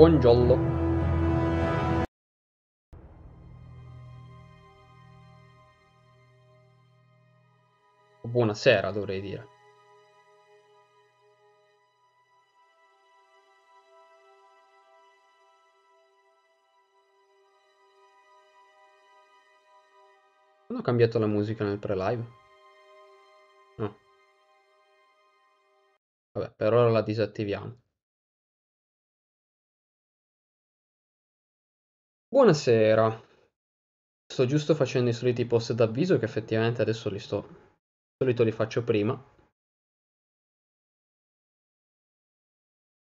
Bongiollo Buonasera dovrei dire. Non ho cambiato la musica nel pre-live? No. Vabbè, per ora la disattiviamo. Buonasera. Sto giusto facendo i soliti post d'avviso che effettivamente adesso li sto. Di solito li faccio prima.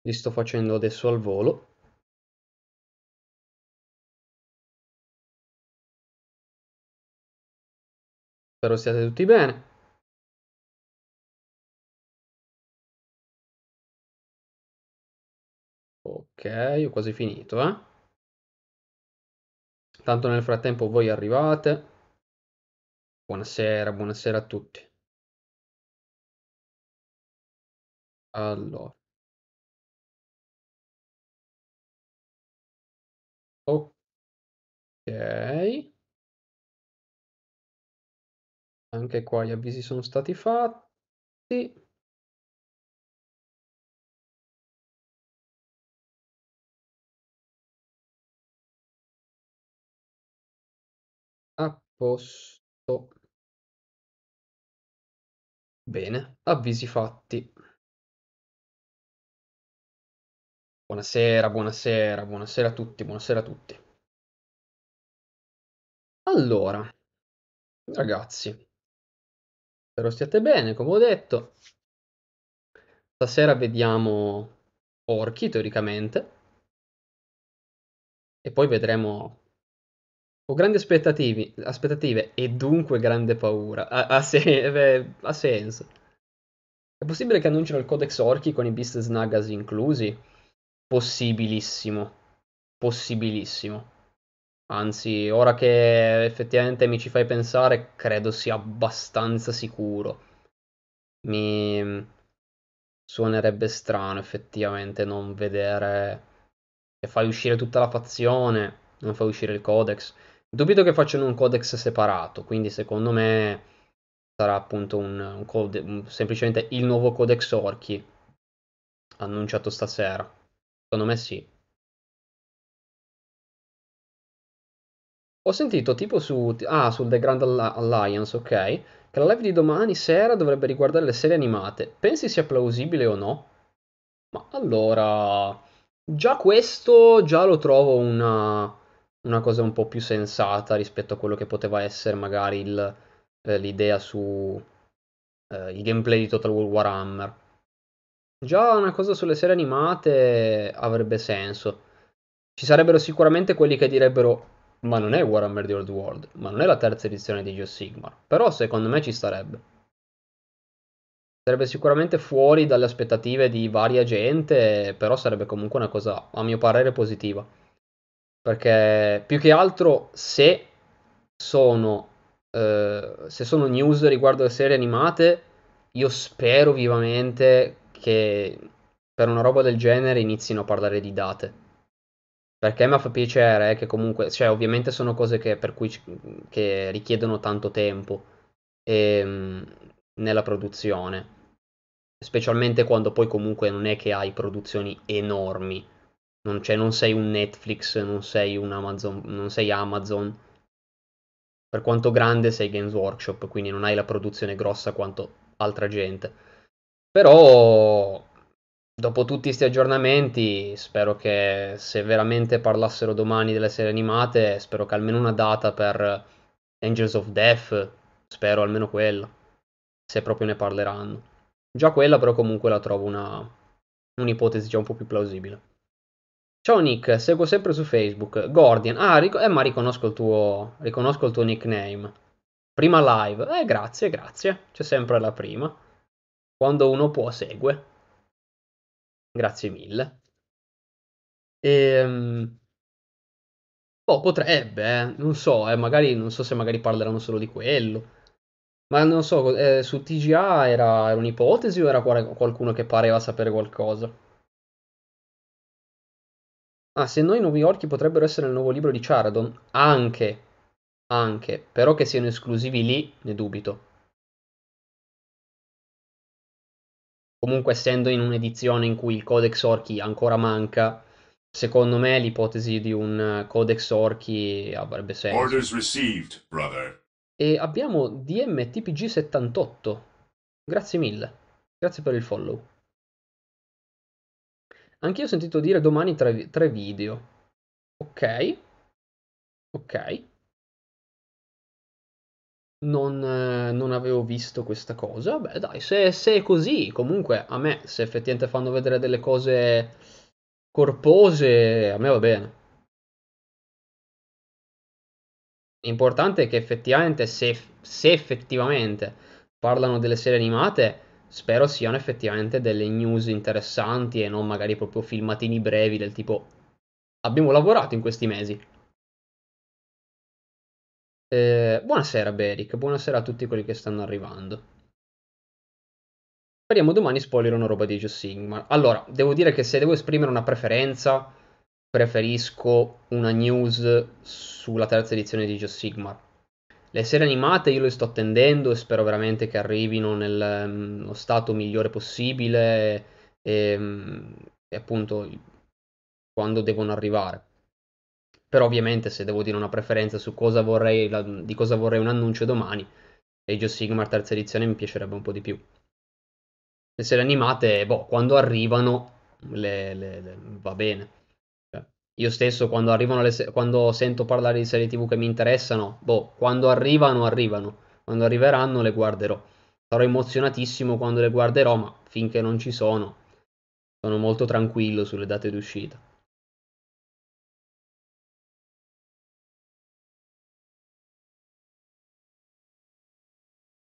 Li sto facendo adesso al volo. Spero siate tutti bene. Ok, ho quasi finito, eh. Tanto nel frattempo voi arrivate. Buonasera, buonasera a tutti. Allora. Ok. Anche qua gli avvisi sono stati fatti. posto. Bene, avvisi fatti. Buonasera, buonasera, buonasera a tutti, buonasera a tutti. Allora, ragazzi, spero stiate bene, come ho detto. Stasera vediamo orchi, teoricamente. E poi vedremo ho grandi aspettative e dunque grande paura. Ha, ha, eh, senso. È possibile che annunciano il Codex Orchi con i Beast Snaggers inclusi? Possibilissimo. Possibilissimo. Anzi, ora che effettivamente mi ci fai pensare, credo sia abbastanza sicuro. Mi suonerebbe strano effettivamente non vedere che fai uscire tutta la fazione, non fai uscire il codex. Dubito che facciano un codex separato, quindi secondo me sarà appunto un, un code, semplicemente il nuovo codex Orchi annunciato stasera. Secondo me sì. Ho sentito tipo su, ah, sul The Grand Alliance, ok, che la live di domani sera dovrebbe riguardare le serie animate. Pensi sia plausibile o no? Ma allora, già questo, già lo trovo una una cosa un po' più sensata rispetto a quello che poteva essere magari il, eh, l'idea su eh, il gameplay di Total War Warhammer. Già una cosa sulle serie animate avrebbe senso. Ci sarebbero sicuramente quelli che direbbero ma non è Warhammer The Old World, ma non è la terza edizione di Geo Sigmar, però secondo me ci starebbe. Sarebbe sicuramente fuori dalle aspettative di varia gente, però sarebbe comunque una cosa a mio parere positiva perché più che altro se sono, eh, se sono news riguardo le serie animate, io spero vivamente che per una roba del genere inizino a parlare di date. Perché mi fa piacere eh, che comunque, cioè ovviamente sono cose che, per cui, che richiedono tanto tempo e, ehm, nella produzione, specialmente quando poi comunque non è che hai produzioni enormi non, cioè, non sei un Netflix, non sei un Amazon, non sei Amazon. Per quanto grande sei Games Workshop, quindi non hai la produzione grossa quanto altra gente. Però dopo tutti questi aggiornamenti, spero che se veramente parlassero domani delle serie animate, spero che almeno una data per Angels of Death, spero almeno quella, se proprio ne parleranno. Già quella però comunque la trovo una, un'ipotesi già un po' più plausibile. Ciao Nick, seguo sempre su Facebook. Guardian. Ah, ric- eh, ma riconosco il, tuo, riconosco il tuo nickname. Prima live. Eh, grazie, grazie. C'è sempre la prima. Quando uno può, segue. Grazie mille. Ehm... Oh, potrebbe, eh. non so, eh, magari, non so se magari parleranno solo di quello. Ma non so, eh, su TGA era un'ipotesi o era qualcuno che pareva sapere qualcosa? Ah, se no i nuovi orchi potrebbero essere il nuovo libro di Charadon? Anche, anche, però che siano esclusivi lì, ne dubito. Comunque, essendo in un'edizione in cui il Codex Orchi ancora manca, secondo me l'ipotesi di un eh, Codex Orchi avrebbe senso. Received, e abbiamo DMTPG78. Grazie mille. Grazie per il follow. Anch'io ho sentito dire domani tre, tre video. Ok. Ok. Non, eh, non, avevo visto questa cosa. Beh, dai, se, se, è così, comunque a me, se effettivamente fanno vedere delle cose corpose, a me va bene. L'importante è che effettivamente, se, se effettivamente parlano delle serie animate, spero siano effettivamente delle news interessanti e non magari proprio filmatini brevi del tipo abbiamo lavorato in questi mesi. Eh, buonasera Beric, buonasera a tutti quelli che stanno arrivando. Speriamo domani spoiler una roba di Age Sigmar. Allora, devo dire che se devo esprimere una preferenza, preferisco una news sulla terza edizione di Age Sigmar le serie animate io le sto attendendo e spero veramente che arrivino nello mm, stato migliore possibile e, mm, e appunto quando devono arrivare. Però ovviamente se devo dire una preferenza su cosa vorrei, la, di cosa vorrei un annuncio domani, Age of Sigmar terza edizione mi piacerebbe un po' di più. Le serie animate, boh, quando arrivano le, le, va bene io stesso quando, le, quando sento parlare di serie tv che mi interessano, boh, quando arrivano, arrivano, quando arriveranno le guarderò. Sarò emozionatissimo quando le guarderò, ma finché non ci sono, sono molto tranquillo sulle date di uscita.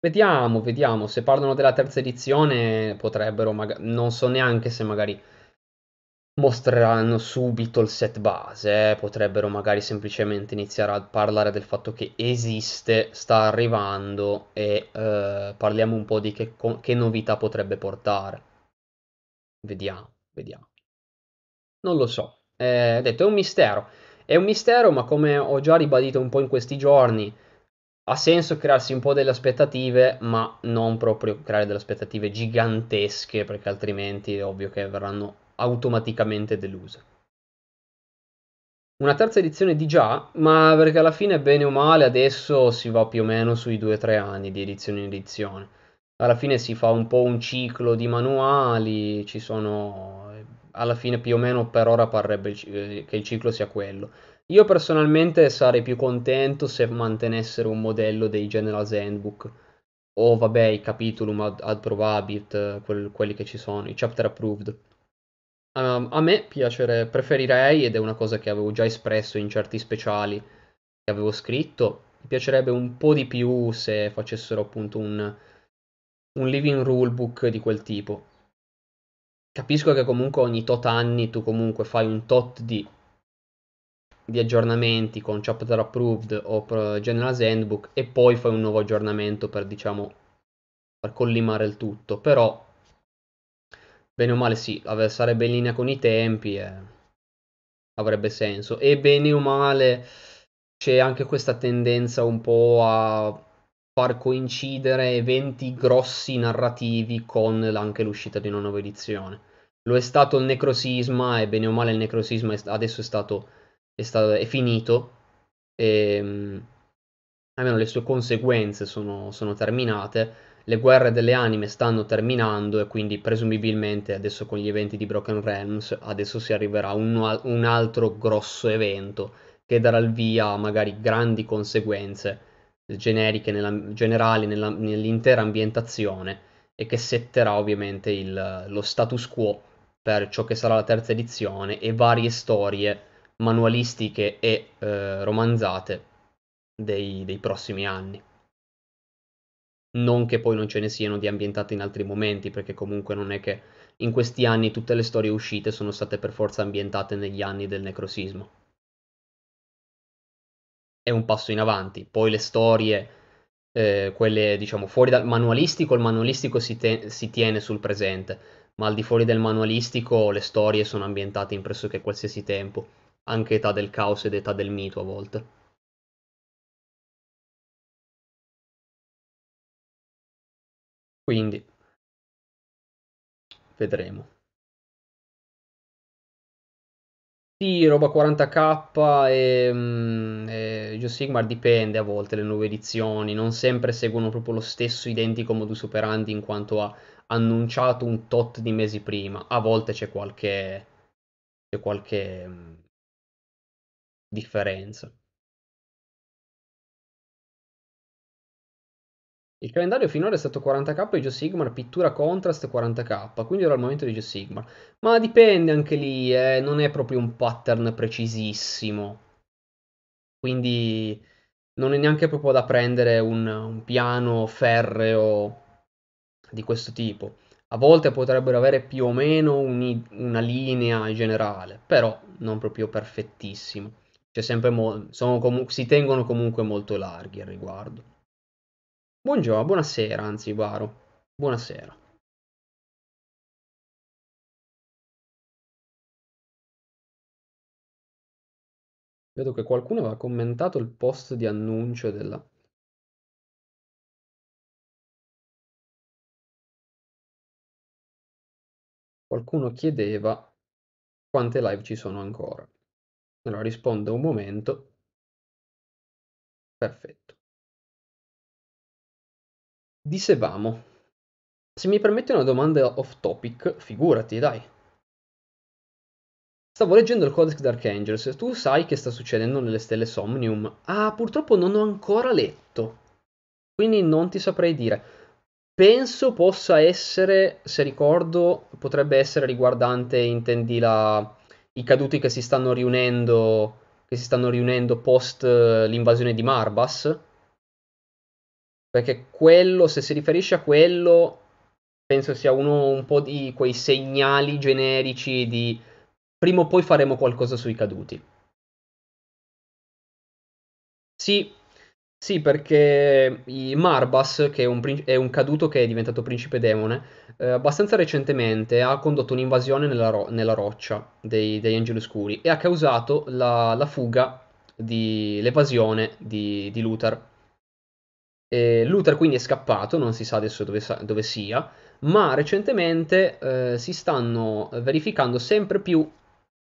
Vediamo, vediamo, se parlano della terza edizione potrebbero, non so neanche se magari mostreranno subito il set base, eh, potrebbero magari semplicemente iniziare a parlare del fatto che esiste, sta arrivando e eh, parliamo un po' di che, che novità potrebbe portare. Vediamo, vediamo. Non lo so, eh, detto, è un mistero. È un mistero, ma come ho già ribadito un po' in questi giorni, ha senso crearsi un po' delle aspettative, ma non proprio creare delle aspettative gigantesche, perché altrimenti è ovvio che verranno automaticamente delusa. Una terza edizione di già, ma perché alla fine bene o male adesso si va più o meno sui 2-3 anni di edizione in edizione. Alla fine si fa un po' un ciclo di manuali, ci sono... alla fine più o meno per ora parrebbe che il ciclo sia quello. Io personalmente sarei più contento se mantenessero un modello dei General's Handbook o vabbè i capitulum ad, ad probabit, quel, quelli che ci sono, i chapter approved Um, a me piacere, preferirei, ed è una cosa che avevo già espresso in certi speciali che avevo scritto, mi piacerebbe un po' di più se facessero appunto un, un living rulebook di quel tipo. Capisco che comunque ogni tot anni tu comunque fai un tot di, di aggiornamenti con chapter approved o general handbook e poi fai un nuovo aggiornamento per diciamo per collimare il tutto, però Bene o male sì, vabbè, sarebbe in linea con i tempi e eh, avrebbe senso. E bene o male c'è anche questa tendenza un po' a far coincidere eventi grossi narrativi con anche l'uscita di una nuova edizione. Lo è stato il necrosisma e bene o male il necrosisma è st- adesso è stato, è, stato, è finito e, ehm, almeno le sue conseguenze sono, sono terminate le guerre delle anime stanno terminando e quindi presumibilmente adesso con gli eventi di Broken Realms adesso si arriverà a un, un altro grosso evento che darà il via a magari grandi conseguenze generiche nella, generali nella, nell'intera ambientazione e che setterà ovviamente il, lo status quo per ciò che sarà la terza edizione e varie storie manualistiche e eh, romanzate dei, dei prossimi anni non che poi non ce ne siano di ambientate in altri momenti, perché comunque non è che in questi anni tutte le storie uscite sono state per forza ambientate negli anni del necrosismo. È un passo in avanti, poi le storie, eh, quelle diciamo fuori dal manualistico, il manualistico si, te- si tiene sul presente, ma al di fuori del manualistico le storie sono ambientate in pressoché qualsiasi tempo, anche età del caos ed età del mito a volte. quindi vedremo. Sì, roba 40k e, mm, e Geo Sigmar dipende a volte le nuove edizioni, non sempre seguono proprio lo stesso identico modus operandi in quanto ha annunciato un tot di mesi prima, a volte c'è qualche, c'è qualche mm, differenza. Il calendario finora è stato 40k e di Sigmar pittura contrast 40k, quindi era il momento di Sigmar. Ma dipende anche lì, eh, non è proprio un pattern precisissimo. Quindi non è neanche proprio da prendere un, un piano ferreo di questo tipo. A volte potrebbero avere più o meno un, una linea generale, però non proprio perfettissimo. Cioè mo- com- si tengono comunque molto larghi al riguardo. Buongiorno, buonasera, anzi, Varo. Buonasera. Vedo che qualcuno aveva commentato il post di annuncio della... Qualcuno chiedeva quante live ci sono ancora. Allora rispondo un momento. Perfetto. Dicevamo, se mi permette una domanda off topic, figurati, dai. Stavo leggendo il Codex Dark Angels, tu sai che sta succedendo nelle stelle Somnium. Ah, purtroppo non ho ancora letto, quindi non ti saprei dire. Penso possa essere, se ricordo, potrebbe essere riguardante, intendi, la, i caduti che si stanno riunendo, che si stanno riunendo post eh, l'invasione di Marbas perché quello, se si riferisce a quello, penso sia uno un po' di quei segnali generici di prima o poi faremo qualcosa sui caduti. Sì, sì, perché Marbas, che è un, è un, caduto che è diventato principe demone, eh, abbastanza recentemente ha condotto un'invasione nella, ro- nella roccia dei, degli Angeli Oscuri e ha causato la, la fuga, di, l'evasione di, di Luther. Eh, Luther quindi è scappato, non si sa adesso dove, dove sia, ma recentemente eh, si stanno verificando sempre più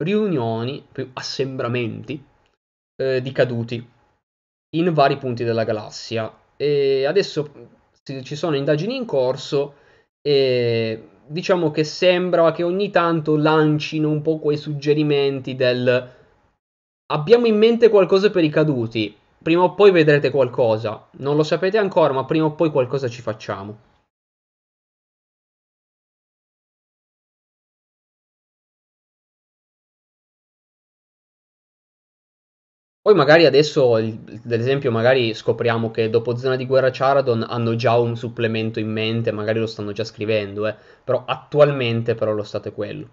riunioni, più assembramenti eh, di caduti in vari punti della galassia. E adesso ci sono indagini in corso e diciamo che sembra che ogni tanto lancino un po' quei suggerimenti del abbiamo in mente qualcosa per i caduti, prima o poi vedrete qualcosa. Non lo sapete ancora, ma prima o poi qualcosa ci facciamo. Poi magari adesso, ad esempio, magari scopriamo che dopo Zona di Guerra Charadon hanno già un supplemento in mente, magari lo stanno già scrivendo, eh. però attualmente però lo stato è quello.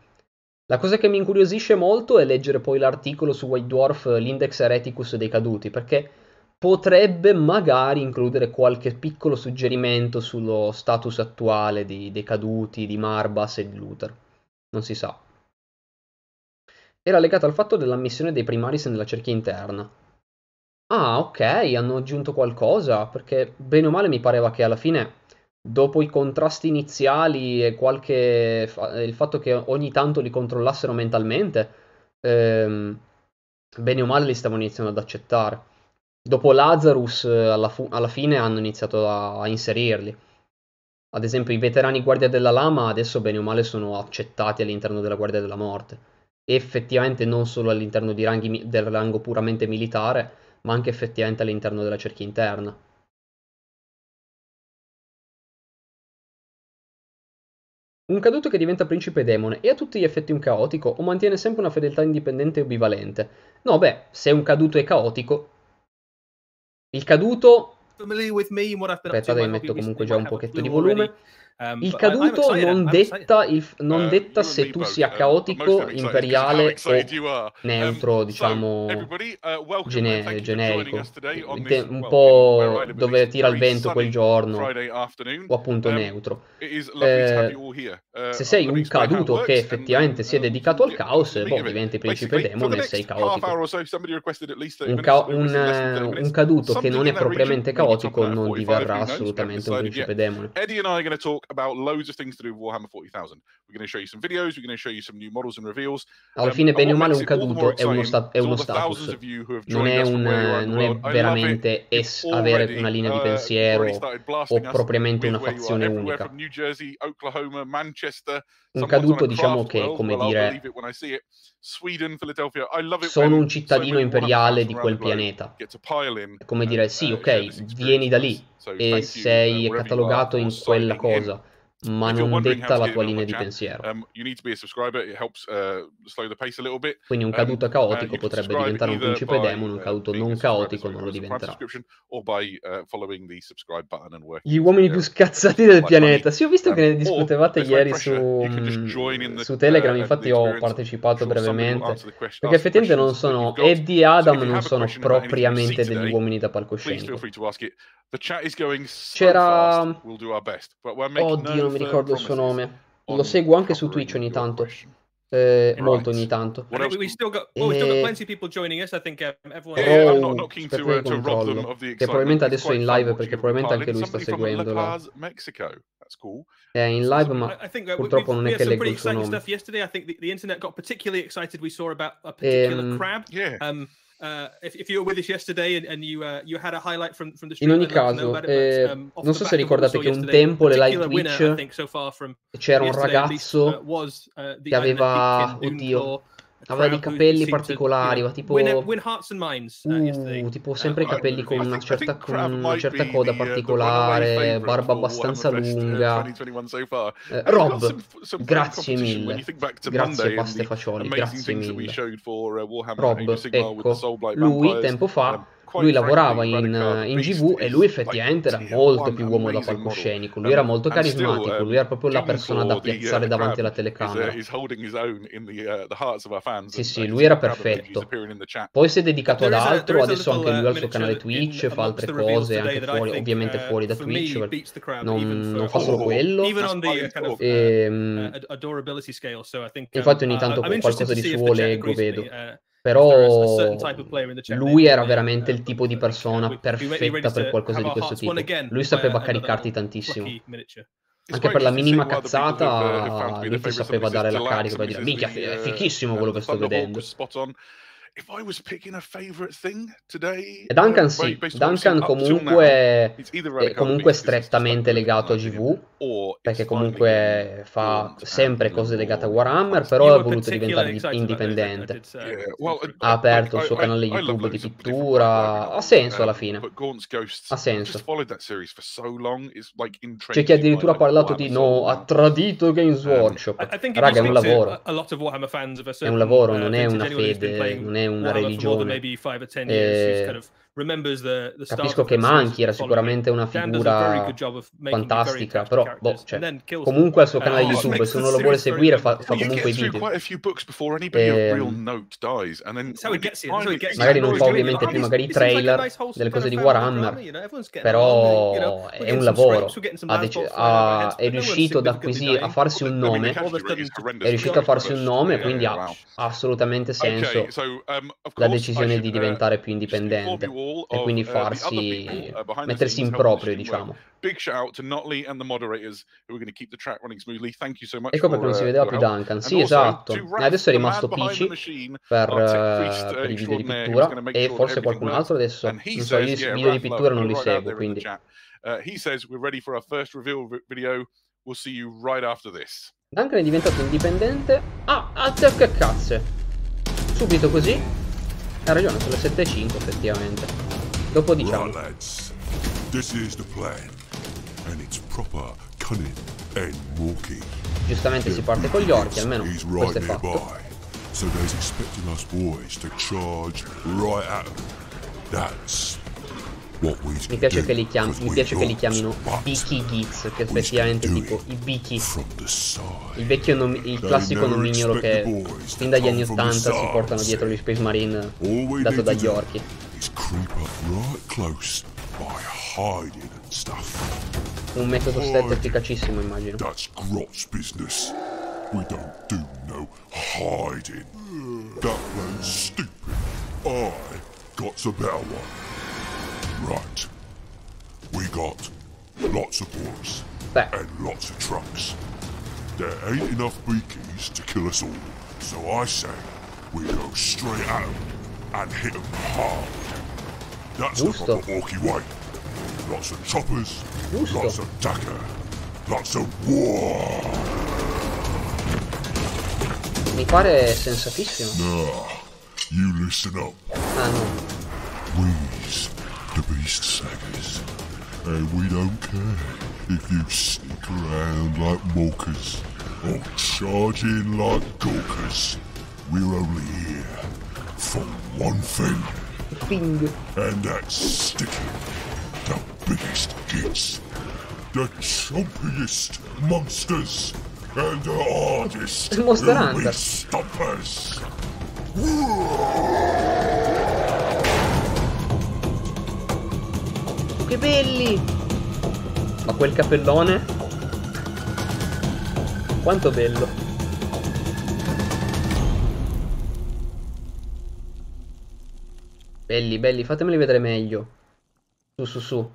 La cosa che mi incuriosisce molto è leggere poi l'articolo su White Dwarf, l'index ereticus dei caduti, perché potrebbe magari includere qualche piccolo suggerimento sullo status attuale di, dei caduti, di Marbas e di Luther. Non si sa. Era legato al fatto dell'ammissione dei primaris nella cerchia interna. Ah, ok, hanno aggiunto qualcosa, perché bene o male mi pareva che alla fine, dopo i contrasti iniziali e qualche, il fatto che ogni tanto li controllassero mentalmente, ehm, bene o male li stavano iniziando ad accettare. Dopo Lazarus eh, alla, fu- alla fine hanno iniziato a, a inserirli. Ad esempio i veterani Guardia della Lama adesso bene o male sono accettati all'interno della Guardia della Morte. E effettivamente non solo all'interno ranghi, del rango puramente militare, ma anche effettivamente all'interno della cerchia interna. Un caduto che diventa principe demone è a tutti gli effetti un caotico o mantiene sempre una fedeltà indipendente e ambivalente? No, beh, se un caduto è caotico, il caduto... Aspettate, mi cioè, metto comunque già un pochetto di volume. Um, il caduto non detta, il, non eh, detta se tu sia eh, caotico, imperiale o ehm, neutro, diciamo, eh, gene- generico, un po' dove tira il vento quel giorno, o appunto um, neutro. Eh, uh, se sei un caduto che effettivamente um, si è dedicato al caos, boh, diventi principe demone e sei caotico. Un, ca- un, un caduto che non è propriamente caotico non diverrà assolutamente un principe demone. e io talk about loads of things to do with Warhammer 40,000. We're going to show you some videos, we're going to show you some new models and reveals. Alla um, fine, um, bene o male, un caduto è uno, sta- è uno status. Non è, un, non è veramente es- avere una linea di uh, pensiero uh, o propriamente una fazione unica. Jersey, Oklahoma, un caduto, diciamo che, come dire, Sweden, sono un cittadino imperiale di quel pianeta. Come dire, sì, ok, vieni da lì, e sei eh, catalogato in quella cosa ma non detta la tua linea di pensiero. Um, uh, Quindi un um, caduto uh, caotico potrebbe diventare un principe demon, un uh, caduto non caotico non lo diventerà. Gli uomini più scazzati del pianeta. Sì, ho visto um, che ne discutevate ieri su, su Telegram, infatti ho partecipato brevemente, perché effettivamente non sono, Eddie e Adam non sono propriamente degli uomini da palcoscenico. C'era... Oddio, mi ricordo il suo nome. Lo seguo anche su Twitch ogni tanto. Eh, molto ogni tanto. Well, eh, um, eh, oh, uh, Che probabilmente adesso è in live perché probabilmente anche lui sta seguendo. Cool. È in live, ma uh, purtroppo non è che leggo il suo nome. Stuff in ogni caso, eh, um, non so se ricordate che un tempo le live Twitch c'era un ragazzo uh, uh, che aveva, oddio, Aveva dei capelli particolari, to, tipo... Win, win hearts and minds, eh, uh, tipo eh, sempre i capelli con una certa, con una certa coda uh, particolare, barba abbastanza uh, lunga. Eh, Rob, grazie mille. Grazie paste fagioli, grazie mille. Uh, Rob, ecco, lui tempo fa um, lui lavorava in, in GV e lui effettivamente era molto più uomo da palcoscenico, lui era molto carismatico, um, lui era proprio la persona da uh, piazzare davanti alla telecamera. Uh, uh, sì, sì, lui era perfetto. Poi si è dedicato ad altro, adesso anche lui ha il suo canale Twitch, fa altre cose, anche fuori, ovviamente fuori da Twitch, non, non fa solo quello. E, ehm, infatti um, ogni tanto qualcosa di suo leggo, vedo però lui era veramente eh, il tipo di persona cioè, perfetta per qualcosa di questo tipo. Lui sapeva eh, caricarti tantissimo. Anche per la minima cazzata, eh, lui ti sapeva dare la carica per dire minchia, è fichissimo quello che sto vedendo a Duncan uh, sì, Duncan comunque è comunque strettamente legato a GV, perché comunque fa sempre cose legate a Warhammer, però ha voluto diventare indipendente. Ha aperto il suo canale YouTube di pittura, ha senso um, alla fine, ha senso. C'è chi addirittura ha parlato di no, ha tradito Games um, Workshop. Raga, è un lavoro, è un lavoro, uh, non è una fede, non è è una religione. Years, eh, kind of Capisco che Manchi era sicuramente una figura fantastica, però boh, cioè, comunque ha il suo canale uh, YouTube, se uno lo vuole seguire fa, fa comunque i video. E... Ehm, magari non fa ovviamente più magari i trailer delle cose di Warhammer, però è un lavoro. Ha dec- ha... è riuscito ad acquisire, a farsi un nome, è riuscito a farsi un nome, quindi ha assolutamente senso la decisione di diventare più indipendente e quindi uh, farsi uh, mettersi in proprio, diciamo. Ecco perché non si uh, vedeva più Duncan. Sì, esatto. Adesso è rimasto Peachy per, per i video di pittura e forse qualcun altro adesso. Non so, io i video di pittura non li seguo, quindi. he says we're ready for our first reveal video. We'll see you right after this. Duncan è diventato indipendente. Ah, ah, che cazze. Subito così. Ha ragione, sono sulle 5 effettivamente. Dopo diciamo. Right, lads. This is the plan. And it's proper cunning and walking. Giustamente si parte con gli orchi, almeno questo è fatto. So they's expecting us boys to charge right at them. That's mi piace che li, chiam mi piace che li chiamino Biki Geeks, che effettivamente tipo i Biki. Il vecchio nom il classico nomignolo che fin dagli anni 80 si portano dietro gli Space Marine dato dagli orchi. Un metodo stealth efficacissimo immagino. That's Grot's business. We don't do no hiding. That was stupid. I got Zabawa. Right. We got lots of boys and lots of trucks. There ain't enough beakies to kill us all, so I say we go straight out and hit 'em hard. That's the proper Orky way. Lots of choppers, lots of dacker, lots of war. Mi pare sensatissimo. Nah, you listen up. Ah, no. We beast sagas. And we don't care if you stick around like walkers or charge in like gawkers. We're only here for one thing. Thing. And that's sticking the biggest kids, the chompiest monsters, and the hardest Monster Hunter. stompers. Whoa! Che Ma quel capellone Quanto bello! Belli, belli, fatemeli vedere meglio. Su, su, su.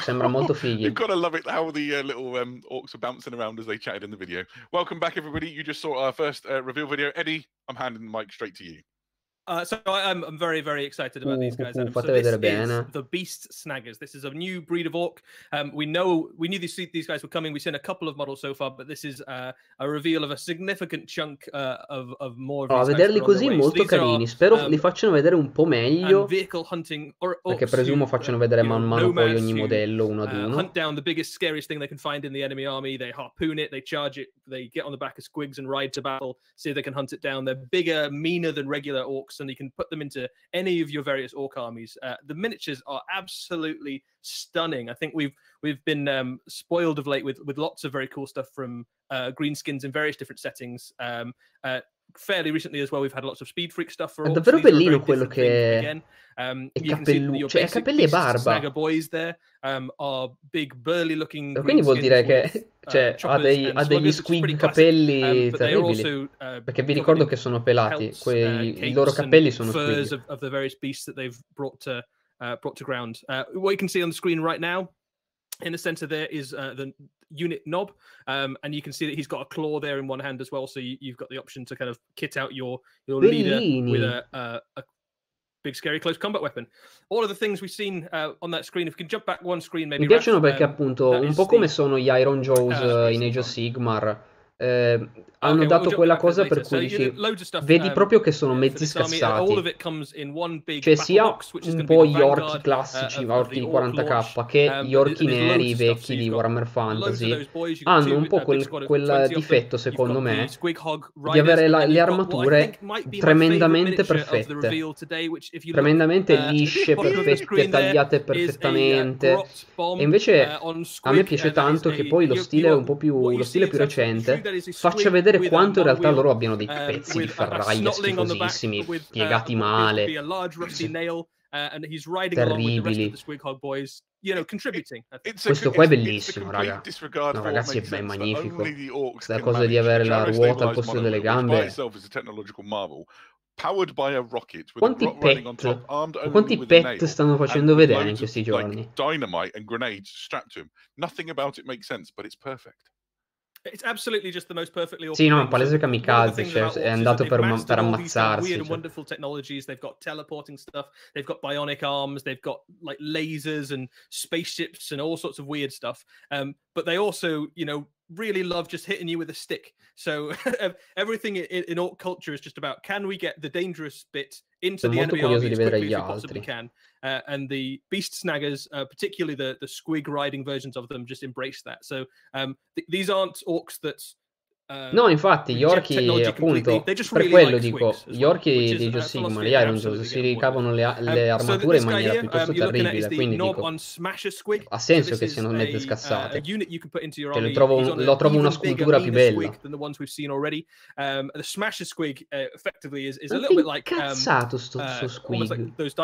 Sembra molto figli you got to love it how the uh, little um, orcs are bouncing around as they chatted in the video. Welcome back, everybody. You just saw our first uh, reveal video. Eddie, I'm handing the mic straight to you. Uh, so I, am I'm very, very excited about these guys. Adam. Mm-hmm. So this is the Beast Snaggers. This is a new breed of orc. Um, we know we knew these these guys were coming. We've seen a couple of models so far, but this is uh, a reveal of a significant chunk uh, of, of more. Of oh, a vederli così molto carini. Are, Spero um, li facciano vedere un po' meglio. Vehicle hunting or, perché presumo facciano vedere uh, man mano poi ogni modello uno ad uh, uno. hunt down the biggest, scariest thing they can find in the enemy army. They harpoon it. They charge it. They get on the back of squigs and ride to battle. See if they can hunt it down. They're bigger, meaner than regular orcs and you can put them into any of your various orc armies. Uh, the miniatures are absolutely stunning. I think we've we've been um, spoiled of late with with lots of very cool stuff from uh, greenskins in various different settings. Um, uh, fairly recently as well we've had lots of speed freak stuff for all. davvero bellino quello che um, è capelluccio cioè è capelli e barba boys there um, are big burly looking quindi vuol dire che with, uh, cioè, ha, dei, ha degli squig capelli um, terribili also, uh, perché vi ricordo che sono pelati pelts, Quei, uh, i loro capelli sono squig of, of the various beasts that they've brought to, uh, brought to ground uh, what you can see on the screen right now in the center there is uh, the unit knob, um, and you can see that he's got a claw there in one hand as well. So you, have got the option to kind of kit out your your leader with a, a, a big scary close combat weapon. All of the things we've seen uh, on that screen, if we can jump back one screen maybe. Mi piacciono Raph, perché um, appunto un po' the... come sono gli Iron Jaws uh, eh, in Age of Sigmar eh, hanno okay, dato quella cosa per cui dici, vedi um, proprio che sono mezzi scassati cioè sia un po' gli orchi classici uh, uh orchi um, di 40k che gli orchi neri vecchi di Warhammer Fantasy hanno un po' uh, quel, quel difetto secondo uh, me di avere la, le armature tremendamente perfette tremendamente lisce perfette tagliate perfettamente e invece a me piace tanto che poi lo stile è un po' più lo stile più recente faccia vedere quanto in realtà loro abbiano dei eh, pezzi di ferraglia schifosissimi, uh, piegati male, uh, terribili. Questo qua è bellissimo, raga. No, ragazzi, è ben magnifico. La cosa di avere la ruota al posto delle gambe quanti pet, quanti pet stanno facendo vedere in questi giorni? It's absolutely just the most perfectly Sì, no, palese che kamikaze, cioè, è andato per, ma- per ammazzarsi. Weird cioè. wonderful technologies, they've got teleporting stuff, they've got bionic arms, they've got like lasers and spaceships and all sorts of weird stuff. Um, but they also, you know, really love just hitting you with a stick. So everything in, in, in alt culture is just about can we get the dangerous bit into the NBA army as quickly as you possibly eh? can. Uh, and the beast snaggers, uh, particularly the the squig riding versions of them, just embrace that. So um, th- these aren't orcs that Eh, no, infatti, gli orchi, cioè, appunto, per quello dico, gli orchi di Geo Sigma, gli Iron Jaws, si ricavano le, eh, le armature in maniera piuttosto um, terribile, quindi dico, ha senso che siano mezze uh, scassate. Cioè, lo trovo, lo trovo una scultura più bella. Um, uh, Ma che um, cazzato sto, uh, sto squig? Those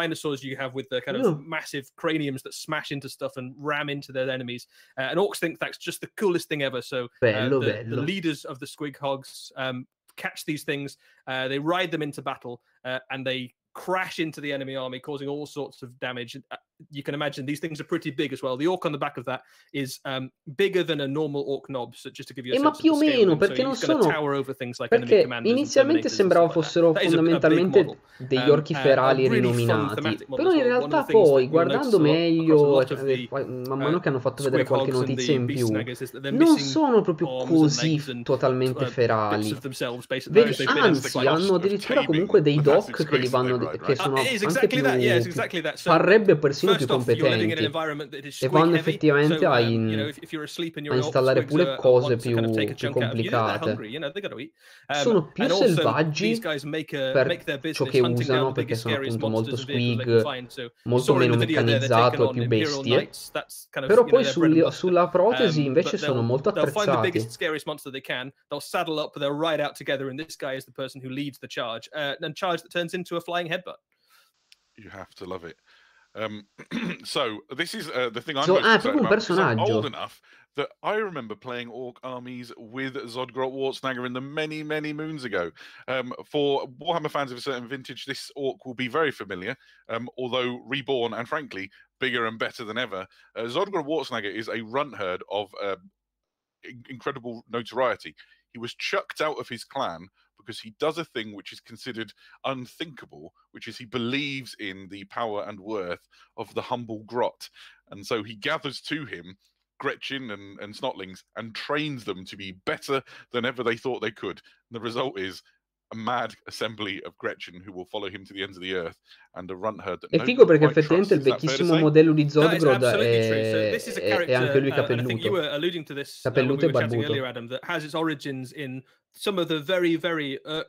craniums that smash into stuff and ram into their enemies. And orcs think that's just the coolest thing ever, so bello, bello. the leaders of the squig hogs um, catch these things. Uh, they ride them into battle uh, and they crash into the enemy army, causing all sorts of damage. Uh, you can imagine these things are pretty big as well. The orc on the back of that is um, bigger than a normal orc knob, so just to give you a e eh, sense ma più o meno, perché so non sono tower over things like perché inizialmente sembrava fossero like fondamentalmente degli um, orchi uh, ferali um, really rinominati, però in realtà poi guardando meglio cioè, the, uh, man mano che hanno fatto uh, vedere qualche notizia in più, non sono proprio così uh, totalmente ferali. anzi, hanno addirittura comunque dei dock che li vanno che ah, sono anche più parrebbe persino più competenti e quando effettivamente hai in, um, a installare pure uh, cose più, più complicate um, sono più selvaggi uh, per ciò che usano perché sono appunto molto squig molto meno meccanizzato e più bestie però poi sul, sulla protesi um, invece sono molto attrezzati uh, you have to love it. Um, so this is uh, the thing I'm so, most ah, about. I'm old enough that I remember playing orc armies with Zodgrot Wartsnagger in the many, many moons ago. Um, for Warhammer fans of a certain vintage, this orc will be very familiar, um, although reborn and frankly bigger and better than ever. Uh, Zodgrot Wartsnagger is a runt herd of uh, incredible notoriety. He was chucked out of his clan because he does a thing which is considered unthinkable, which is he believes in the power and worth of the humble grot. And so he gathers to him Gretchen and, and Snotlings and trains them to be better than ever they thought they could. And the result is a mad assembly of Gretchen who will follow him to the ends of the earth and a runt herd that È figo perché effettivamente il vecchissimo modello di Zodgrod no, è, eh, so è, eh, eh, anche lui capelluto. Uh, this, capelluto uh, e barbuto. Earlier, Adam, that has its origins in some of the very, very uh,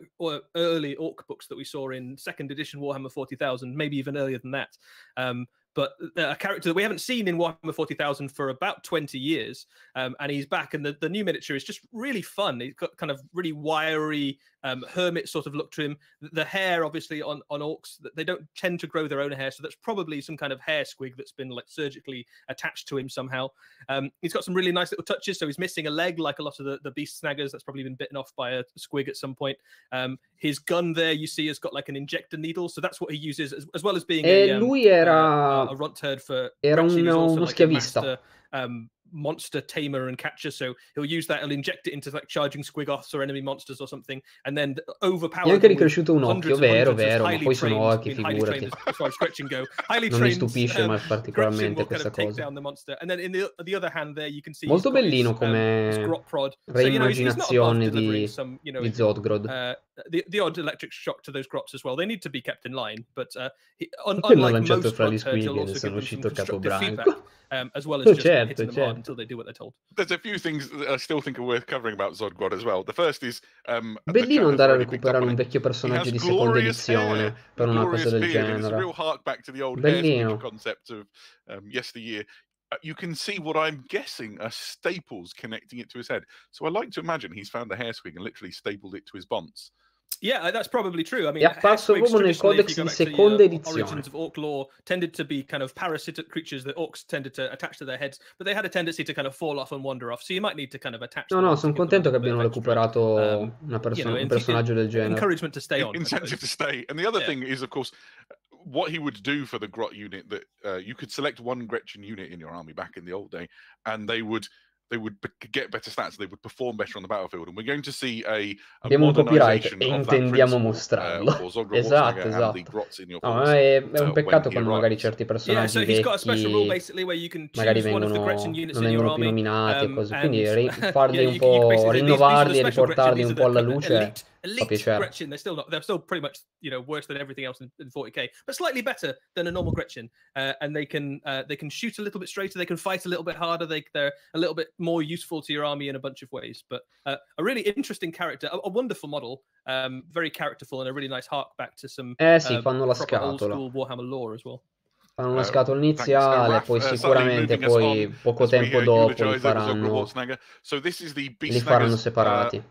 early orc books that we saw in second edition Warhammer 40,000, maybe even earlier than that. Um, but uh, a character that we haven't seen in Warhammer 40,000 for about 20 years. Um, and he's back, and the, the new miniature is just really fun. He's got kind of really wiry um, hermits sort of look to him. The hair, obviously, on, on orcs, they don't tend to grow their own hair, so that's probably some kind of hair squig that's been like surgically attached to him somehow. Um, he's got some really nice little touches, so he's missing a leg like a lot of the, the beast snaggers. That's probably been bitten off by a squig at some point. Um, his gun there, you see, has got like an injector needle, so that's what he uses as, as well as being a, eh, um, lui era, uh, a, a runt herd for. Era un, also, like, Master, um, monster tamer and catcher. So he'll use that. He'll inject it into like charging squigoths or enemy monsters or something, and then overpower. Io anche ricresciuto un occhio, vero, vero, ma poi sono occhi, figurati. non mi stupisce uh, mai particolarmente questa cosa. Molto bellino um, come reimaginazione di, di Zodgrod. Uh, the, the odd electric shock to those crops as well. They need to be kept in line, but uh, he, un- unlike most crops, you will also give some constructive feedback, um, as well as just certo, hitting them hard until they do what they're told. There's a few things that I still think are worth covering about Zodgrod as well. The first is um, Bellino andare a recuperare un vecchio personaggio di seconda edizione per una cosa del genere. Real hark back to the old Bellino. concept of um, yesteryear uh, you can see what I'm guessing are staples connecting it to his head. So I like to imagine he's found a hair swing and literally stapled it to his bonds. Yeah, uh, that's probably true. I mean, è apparso proprio nel codex di seconda edizione. Origins of orc lore tended to be kind of parasitic creatures that orcs tended to attach to their heads, but they had a tendency to kind of fall off and wander off. So you might need to kind of attach. No, no, sono contento che abbiano recuperato um, una persona, you know, un personaggio del genere. Encouragement to stay on. Incentive to stay. And the other yeah. thing is, of course, what he would do for the grot unit that uh, you could select one Gretchen unit in your army back in the old day, and they would they would get better stats, they would perform better on the battlefield. And we're going to see a, a Abbiamo un copyright e intendiamo uh, mostrarlo. Uh, esatto, esatto. No, è, è, uh, un peccato uh, quando magari certi personaggi yeah, so vecchi magari vengono, non vengono più nominati um, e cose, quindi farli un po', rinnovarli e riportarli un po' alla luce elite Gretchen. They're still not. They're still pretty much you know worse than everything else in, in 40k, but slightly better than a normal Gretchen. Uh, and they can uh, they can shoot a little bit straighter. They can fight a little bit harder. They they're a little bit more useful to your army in a bunch of ways. But uh, a really interesting character, a, a wonderful model, um, very characterful, and a really nice hark back to some eh, old school Warhammer lore as well. fanno una eh, scatola iniziale, poi eh, sicuramente poi poco tempo dopo li faranno, li uh, faranno separati.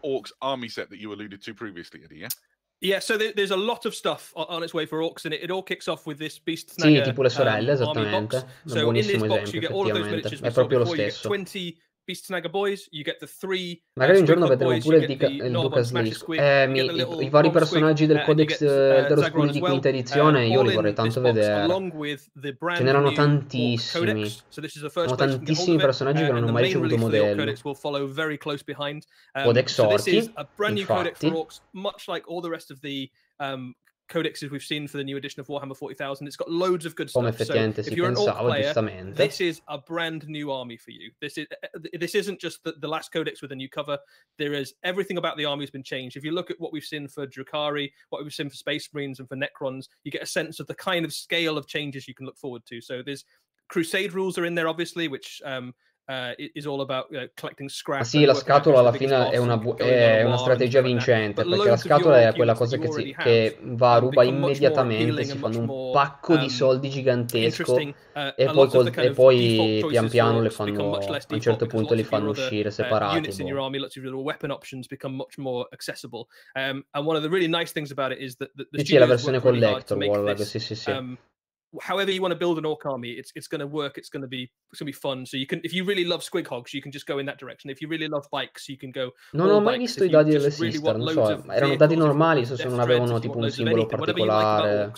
Yeah, so there's a lot of stuff on its way for Orcs, and it, all kicks off with this Beast Snagger Sì, tipo le sorelle, um, esattamente. So in this box esempio, you get all of those miniatures. È proprio lo stesso. 20 Beast Naga Boys, you get the three. Magari un giorno vedremo pure il, Dica, il Duca eh, i, i, vari personaggi del eh, Codex eh, uh, dello Squid di quinta edizione, uh, io li vorrei tanto vedere. Ce n'erano tantissimi. Sono tantissimi personaggi che uh, non hanno mai ricevuto modello. Um, Codex Orchi, infatti. codexes we've seen for the new edition of Warhammer 40,000. It's got loads of good stuff. So if you're an orc player, this is a brand new army for you. This is uh, this isn't just the, the, last codex with a new cover. There is everything about the army has been changed. If you look at what we've seen for Drakari, what we've seen for Space Marines and for Necrons, you get a sense of the kind of scale of changes you can look forward to. So there's Crusade rules are in there, obviously, which um, Uh, is all about, uh, collecting scrap ah, sì, la scatola alla fine è una, bu- è una strategia vincente, perché la scatola è quella cosa che, si, che va a ruba immediatamente, si fanno un pacco di um, soldi gigantesco um, e poi, col- e poi pian piano le fanno, a un certo punto li fanno uscire uh, separati. Boh. Sì, è la versione collector, sì, sì, sì. Um, however you want to build an orc army, it's it's going to work. It's going to be it's going to be fun. So you can, if you really love squig hogs, you can just go in that direction. If you really love bikes, you can go. No, no, mai visto i dadi delle sister, really non so, erano dadi normali, se non avevano tipo un simbolo particolare.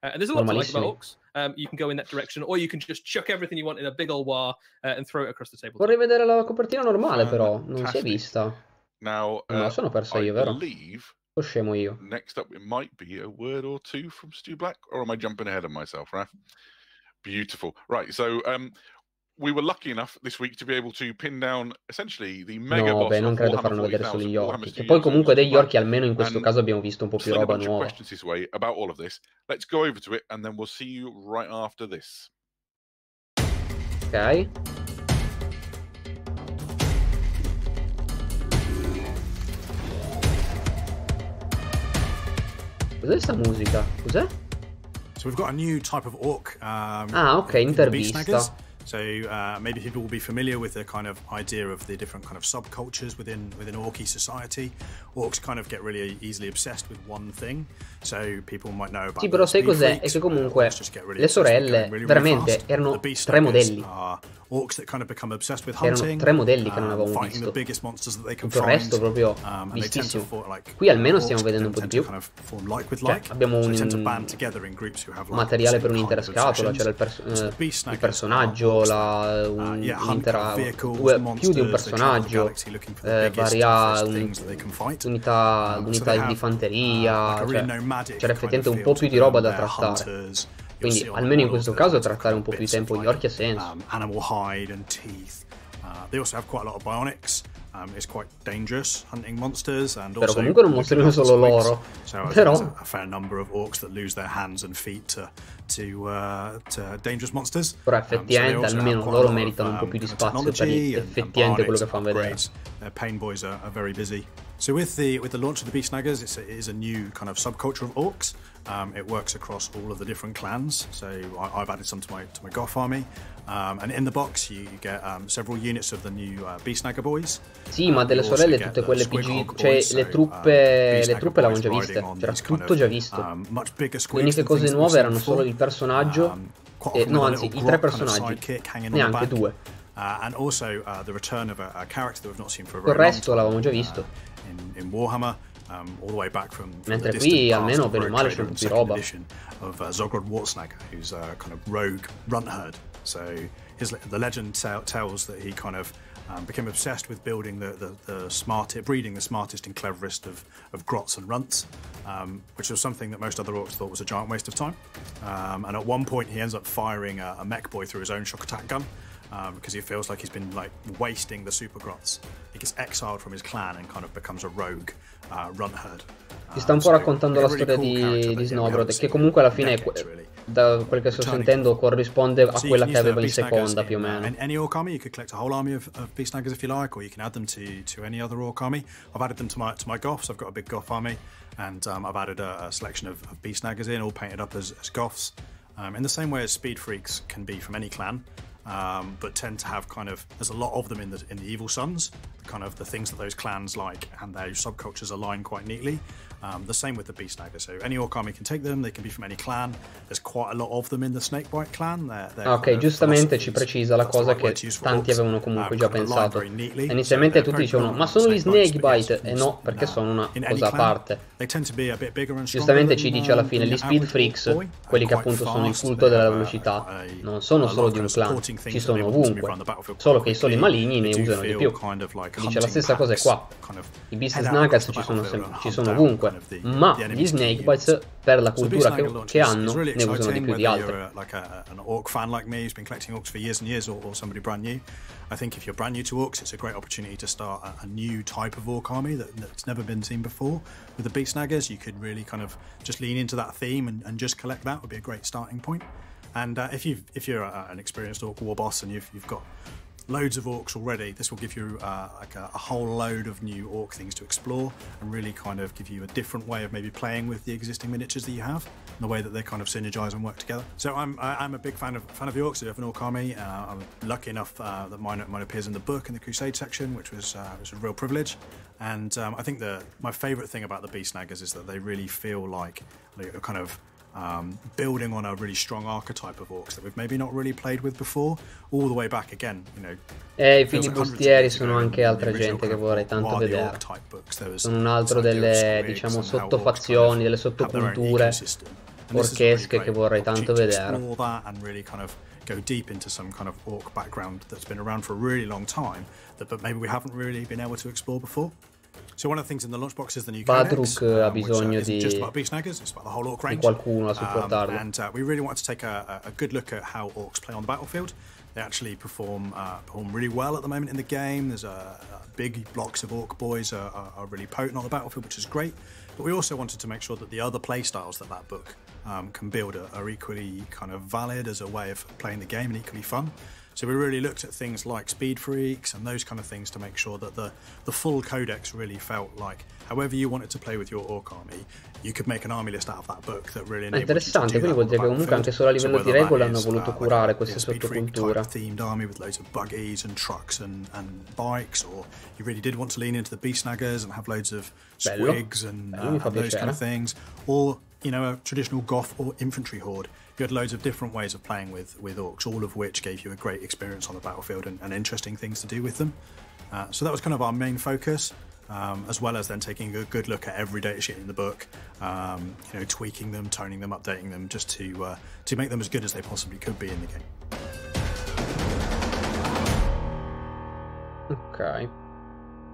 Uh, and there's a lot to like about orcs. Um, you can go in that direction, or you can just chuck everything you want in a big old war uh, and throw it across the table. Vorrei vedere la copertina normale, però non si è vista. Now, uh, no, sono perso io, vero? Believe or shame on you. Next up, it might be a word or two from Stu Black, or am I jumping ahead of myself, Raf? Beautiful. Right. So um, we were lucky enough this week to be able to pin down essentially the mega no, boss beh, non credo faranno vedere solo gli orchi. E poi comunque degli orchi almeno in questo caso abbiamo visto un po' più roba nuova. questions his way about all of this. Let's go over to it and then we'll see you right after this. Ok. Cos'è sta musica? Cos'è? So we've got a new type of orc. Um, ah, ok, intervista. So uh, maybe people will be familiar with the kind of idea of the different kind of subcultures within within Orky society. Orcs kind of get really easily obsessed with one thing, so people might know about Sì, però sai cos'è? È che comunque really le sorelle really, veramente erano tre modelli. Orcs that kind of become obsessed with hunting, erano tre modelli che non um, avevamo um, visto. Tutto il resto proprio um, vistissimo. Qui almeno stiamo vedendo un po' di più. Cioè, abbiamo un, materiale per un'intera scatola, c'era cioè il, pers eh, il personaggio, pistola, un'intera, uh, più di un personaggio, eh, varia un, unità, unità di fanteria, uh, cioè, cioè c'era effettivamente un po' più di roba da trattare. Quindi almeno in questo caso trattare un po' più di tempo gli orchi ha senso. Um, animal hide and uh, they also have quite a lot of bionics. um, is quite dangerous hunting monsters and Però also comunque non mostrino solo loro. So Però... a fair number of orcs that lose their hands and feet to, to, uh, to dangerous monsters. Però effettivamente um, so almeno loro meritano of, un po' più di spazio per effettivamente quello che fanno vedere. Their pain boys are, are very busy. So with the with the launch of the Beast Snaggers, it's a, it is a new kind of subculture of orcs. Um, it works across all of the different clans. So I, have added some to my to my Goth army. Um, and in the box you, you get um, several units of the new uh, Beast Snagger Boys. Sì, ma um, delle sorelle tutte quelle PG, cioè boys, le truppe, so, um, le truppe l'avevamo già viste, c'era tutto già visto. Le um, uniche cose nuove erano solo il personaggio, um, e, eh, no anzi i tre personaggi, neanche due. Uh, also, uh, a, a Il resto l'avevamo già uh, visto. In, in Warhammer. um, all the way back from, from Mentre qui almeno bene o male c'è un po' roba. Of uh, Zogrod Wartsnacker, who's a kind of rogue runt herd. So his, the legend tells that he kind of um, became obsessed with building the, the, the smartest, breeding the smartest and cleverest of, of grots and runts, um, which was something that most other orcs thought was a giant waste of time. Um, and at one point, he ends up firing a, a mech boy through his own shock attack gun, um, because he feels like he's been like wasting the super grots. He gets exiled from his clan and kind of becomes a rogue uh, run herd. Ti sta un um, po' raccontando la storia di, di Snowbrod, che comunque alla fine, da quel che sto sentendo, corrisponde a quella che aveva in seconda più o meno. In any orc army, you could collect a whole army of, of beast snaggers if you like, or you can add them to, to any other orc army. I've added them to my, to my goths, I've got a big goth army, and um, I've added a, a selection of, of beast snaggers in, all painted up as, as goths. Um, in the same way as speed freaks can be from any clan, um, tend to have kind of there's a lot of them in the in the evil sons kind of the things that those clans like and their subcultures align quite neatly Um, the same with the Beast Sniper. So any orc army can take them, they can be from any clan. There's quite a lot of them in the Snakebite clan. They're, they're ah, ok, giustamente ci precisa la cosa che tanti avevano comunque ah, già pensato. Inizialmente tutti dicevano, ma sono gli Snakebite? E no, perché sono una cosa a parte. Giustamente ci dice alla fine, gli Speed Freaks, quelli che appunto sono il culto della velocità, non sono solo di un clan, ci sono ovunque, solo che i soli maligni ne usano di più. Dice la stessa cosa qua, i Beast Snuggers ci sono, ci sono ovunque, comunque, ma gli Snakebites, per la cultura che, che hanno, ne usano di più di altri. Uh, uh, an Orc fan like me who's been collecting Orcs for years and years, or, somebody brand new. I think if you're brand new to Orcs, it's a great opportunity to start a, a new type of Orc army that, that's never been seen before. With the Beat Snaggers, you could really kind of just lean into that theme and, and just collect that would be a great starting point. And uh, if you if you're a, an experienced Orc war boss and you've you've got loads of orcs already, this will give you uh, like a, a, whole load of new orc things to explore and really kind of give you a different way of maybe playing with the existing miniatures that you have and the way that they kind of synergize and work together. So I'm I'm a big fan of fan of the orcs, have an orc army. Uh, I'm lucky enough uh, that mine, mine appears in the book in the Crusade section, which was uh, was a real privilege. And um, I think the my favourite thing about the Beast Snaggers is that they really feel like a kind of um, building on a really strong archetype of orcs that we've maybe not really played with before, all the way back again, you know. E i film costieri sono anche altra gente che vorrei tanto vedere. Sono un altro delle, diciamo, sottofazioni, delle sottoculture orchesche che vorrei tanto vedere. go deep into some kind of orc background that's been around for a really long time that but maybe we haven't really been able to explore before. So one of the the things in is about ha bisogno di, di qualcuno a supportarlo. Um, uh, um and uh, we really wanted to take a, a good look at how orcs play on the battlefield. They actually perform uh, perform really well at the moment in the game. There's a, a big blocks of orc boys are, are, are, really potent on the battlefield, which is great. But we also wanted to make sure that the other playstyles that that book um, can build are, are equally kind of valid as a way of playing the game and equally fun. So we really looked at things like speed freaks and those kind of things to make sure that the, the full codex really felt like however you wanted to play with your orc army, you could make an army list out of that book that really enabled Interessante, quindi vuol dire che comunque anche solo a livello so di regola hanno voluto uh, curare questa sottocultura. themed army with loads of buggies and trucks and, and bikes or you really did want to lean into the beast snaggers and have loads of squigs and, uh, and those kind of things or you know, a traditional goth or infantry horde. You had loads of different ways of playing with, with orcs, all of which gave you a great experience on the battlefield and, and interesting things to do with them. Uh, so that was kind of our main focus, um, as well as then taking a good look at every datasheet in the book, um, you know, tweaking them, toning them, updating them, just to uh, to make them as good as they possibly could be in the game. Okay.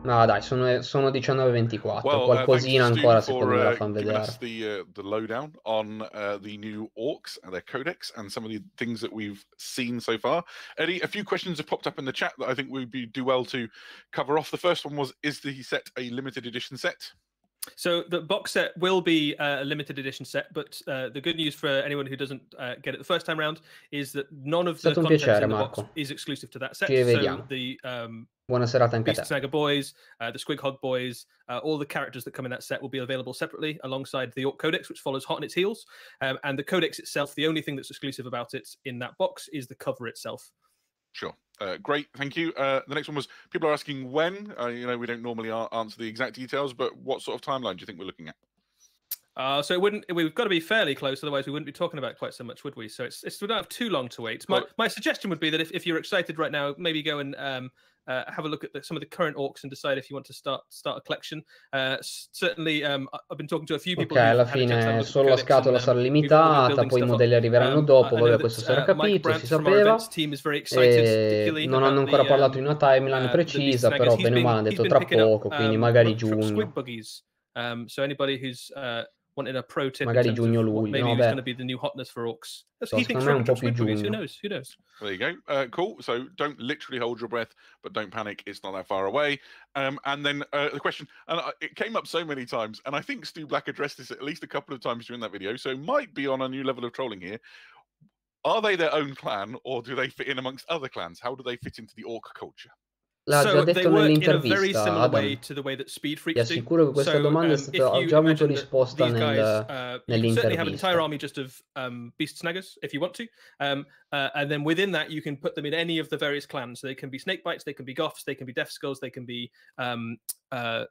No, dai, sono, sono Well, uh, Qualcosina uh, ancora, secondo me, la fanno vedere. Us the, uh, the lowdown on uh, the new orcs and their codex and some of the things that we've seen so far. Eddie, a few questions have popped up in the chat that I think we'd be, do well to cover off. The first one was Is the set a limited edition set? So the box set will be uh, a limited edition set, but uh, the good news for anyone who doesn't uh, get it the first time round is that none of the content in the Marco. box is exclusive to that set. So the um, Beast a Saga Boys, uh, the Squig Hog Boys, uh, all the characters that come in that set will be available separately alongside the Orc Codex, which follows hot on its heels. Um, and the Codex itself, the only thing that's exclusive about it in that box is the cover itself. Sure. Uh, great, thank you. Uh, the next one was people are asking when. Uh, you know, we don't normally answer the exact details, but what sort of timeline do you think we're looking at? Uh, so it wouldn't. We've got to be fairly close, otherwise we wouldn't be talking about quite so much, would we? So it's, it's we don't have too long to wait. My, my suggestion would be that if, if you're excited right now, maybe go and um, uh, have a look at the, some of the current orcs and decide if you want to start start a collection. Uh, certainly, um, I've been talking to a few people. Ok, alla fine solo la scatola um, sarà limitata, poi i modelli arriveranno um, dopo. Vabbè, questo uh, si era capito, si sapeva. Eh, non hanno ancora uh, parlato di una timeline um, precisa, però bene o male hanno detto tra poco, quindi magari giugno. Um, so anybody who's uh, wanted a pro tip. Magari giugno luglio. Maybe no, it's going to be the new hotness for Orcs. so he thinks un po' più giugno. Who knows? Who knows? There you go. Uh, cool. So don't literally hold your breath, but don't panic. It's not that far away. Um, and then uh, the question, and it came up so many times, and I think Stu Black addressed this at least a couple of times during that video. So might be on a new level of trolling here. Are they their own clan, or do they fit in amongst other clans? How do they fit into the Orc culture? l'ha so già detto nell'intervista, Adam. Ti assicuro che questa so, um, domanda è stata già avuto risposta guys, nel, uh, nell'intervista. Of, um, beast snaggers if you want to, um, uh, and then within that you can put them in any of the various clans. So they can be snake bites, they can be goths, they can be death skulls, they can be um, Uh,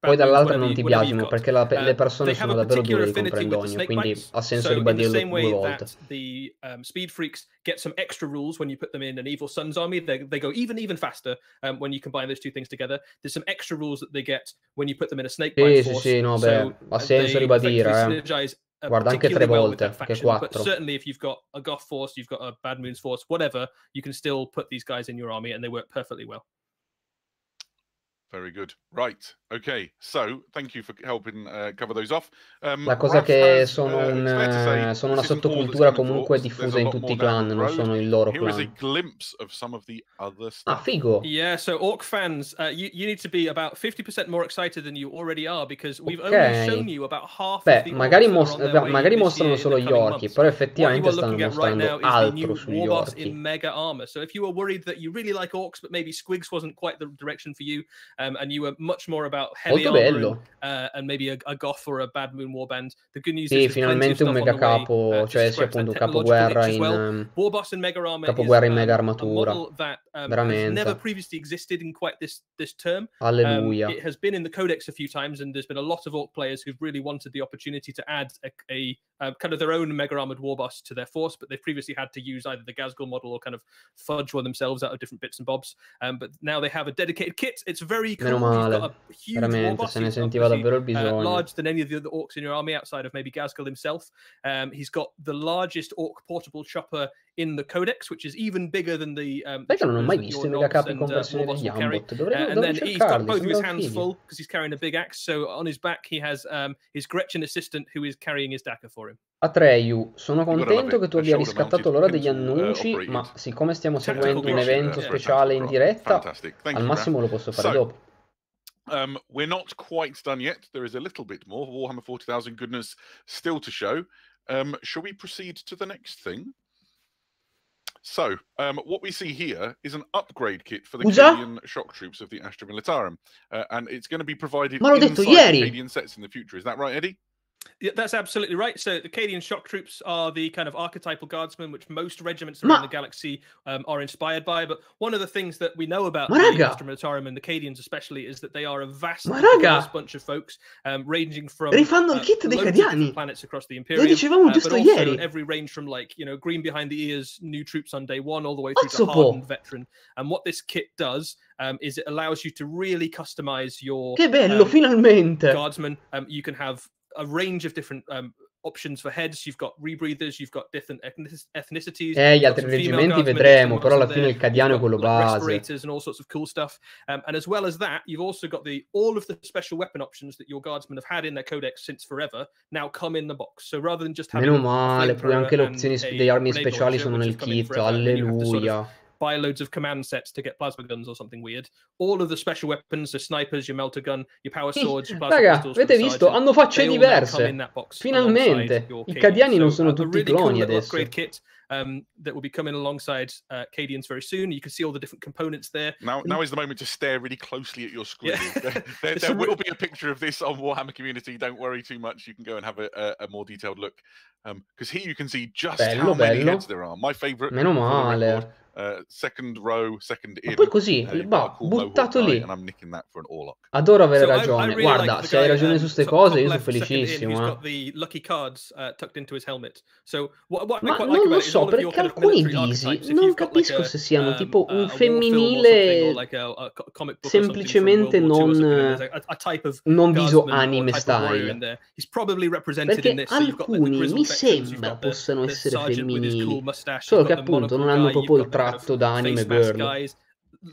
Poi dall'altra non ti biasimo perché la, eh, le persone uh, sono davvero dure di comprendonio, quindi ha senso so ribadirlo due volte. The um, speed freaks get some extra rules when you put them in an evil sun's army. They, they go even even faster um, when you combine those two things together. There's some extra rules that they get when you put them in a snake Sì, sì, sì, no, beh, so ha uh, senso ribadire. Eh. Guarda anche tre volte, well che quattro. Certainly if you've got a Goth force, you've got a Bad Moons force, whatever, you can still put these guys in your army and they work perfectly well. Very good. Right. Okay. So, thank you for helping uh, cover those off. Um, La cosa Raph che has, sono, uh, un, sono una sottocultura comunque diffusa in tutti i clan, non sono il loro Here clan. Is a glimpse of some of the other ah, stuff. Ah, figo. Yeah, so Orc fans, uh, you, you need to be about 50% more excited than you already are because we've okay. only shown you about half Beh, of the magari, most, magari mostrano solo gli orchi, però effettivamente stanno mostrando right altro sugli orchi. In mega armor. So if you were worried that you really like orcs but maybe squigs wasn't quite the direction for you, um, and you were much more about heavy armor and, uh, and, maybe a, a, goth or a bad moon warband. The good news sì, is finalmente un mega capo, uh, cioè c'è appunto capoguerra in well. Um, warboss mega capoguerra in um, mega armatura. That, um, Veramente. never previously existed in quite this this term. Alleluia. Um, it has been in the codex a few times and there's been a lot of orc players who've really wanted the opportunity to add a, a, uh, kind of their own mega armored warboss to their force, but they've previously had to use either the Gazgul model or kind of fudge one themselves out of different bits and bobs. Um, but now they have a dedicated kit. It's very Rico. Meno male, veramente, se ne sentiva davvero il uh, bisogno. Uh, larger than any of the other orcs in your army outside of maybe Gazgul himself. Um, he's got the largest orc portable chopper in the codex, which is even bigger than the. Um, non ho mai visto i megacapi in conversione uh, degli Ambot. Dovrei, uh, and then he's got both of his hands figli. full because he's carrying a big axe. So on his back, he has um, his Gretchen assistant who is carrying his dagger for him. Atreyu, sono contento che tu abbia riscattato l'ora degli eh, annunci, ma siccome stiamo seguendo un eh, evento speciale in diretta, al massimo lo posso fare dopo. Um, we're not quite done yet. There is a little bit more Warhammer 40,000 goodness still to show. Um, shall we proceed to the next thing? So, um, what we see here is an upgrade kit for the Canadian shock troops of the Astra Militarum. Uh, and it's going to be provided in Canadian sets in the future. Is that right, Eddie? Yeah, that's absolutely right. So the Cadian shock troops are the kind of archetypal guardsmen which most regiments around Ma- the galaxy um, are inspired by. But one of the things that we know about Maraga. the Astromotorum and the Cadians especially is that they are a vast bunch of folks, um, ranging from uh, kit dei Cadiani. planets across the Imperium. Lo dicevamo uh, giusto ieri. Every range from like, you know, green behind the ears, new troops on day one, all the way through Azzopo. to hardened veteran. And what this kit does um, is it allows you to really customize your che bello, um, finalmente. guardsman. Um, you can have a range of different um, options for heads. You've got rebreathers, you've got different ethnicities. Eh, gli altri reggimenti vedremo, però alla fine il cadiano è quello base. Respirators and all sorts of cool stuff. Um, and as well as that, you've also got the all of the special weapon options that your guardsmen have had in their codex since forever now come in the box. So rather than just having Meno male, poi anche le opzioni delle armi speciali sono nel kit. Alleluia buy loads of command sets to get plasma guns or something weird. All of the special weapons, the snipers, your melter gun, your power swords, your plasma Raga, pistols, avete visto? Sergeant, Hanno facce diverse. Finalmente. I Cadiani so, non sono uh, tutti really cloni cool adesso. Kit, um, that will be coming alongside uh, Cadians very soon. You can see all the different components there. Now, now is the moment to stare really closely at your screen. Yeah. there, there, there will be a picture of this on Warhammer Community. Don't worry too much. You can go and have a, a, a more detailed look because um, here you can see just bello, how many bello. heads there are. My favorite. Meno male. Uh, second row, second in. Ma poi così, hey, boh, buttato lì. Adoro avere so ragione. I, I really Guarda, like se hai ragione um, su queste cose, io sono felicissimo. Eh. Uh, Ma non lo so, perché alcuni visi non capisco se siano um, tipo un uh, uh, femminile semplicemente non, non viso anime style. Perché alcuni mi sembra possano essere femminili, solo che appunto non hanno proprio il tratto tratto da anime girl. Guys.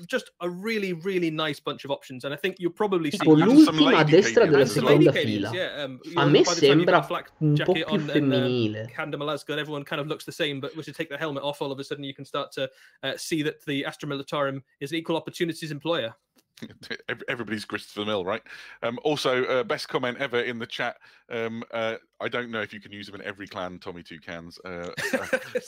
Just a really, really nice bunch of options, and I think you'll probably see tipo, l'ultima a destra della seconda fila. Yeah, um, a me sembra un po' più uh, femminile. And, uh, Malaska and everyone kind of looks the same, but once you take the helmet off, all of a sudden you can start to uh, see that the Astra Militarum is an equal opportunities employer. Everybody's Christopher Mill, right? Um, also, uh, best comment ever in the chat. Um, uh, I don't know if you can use them in every clan, Tommy Two Cans. Uh, uh,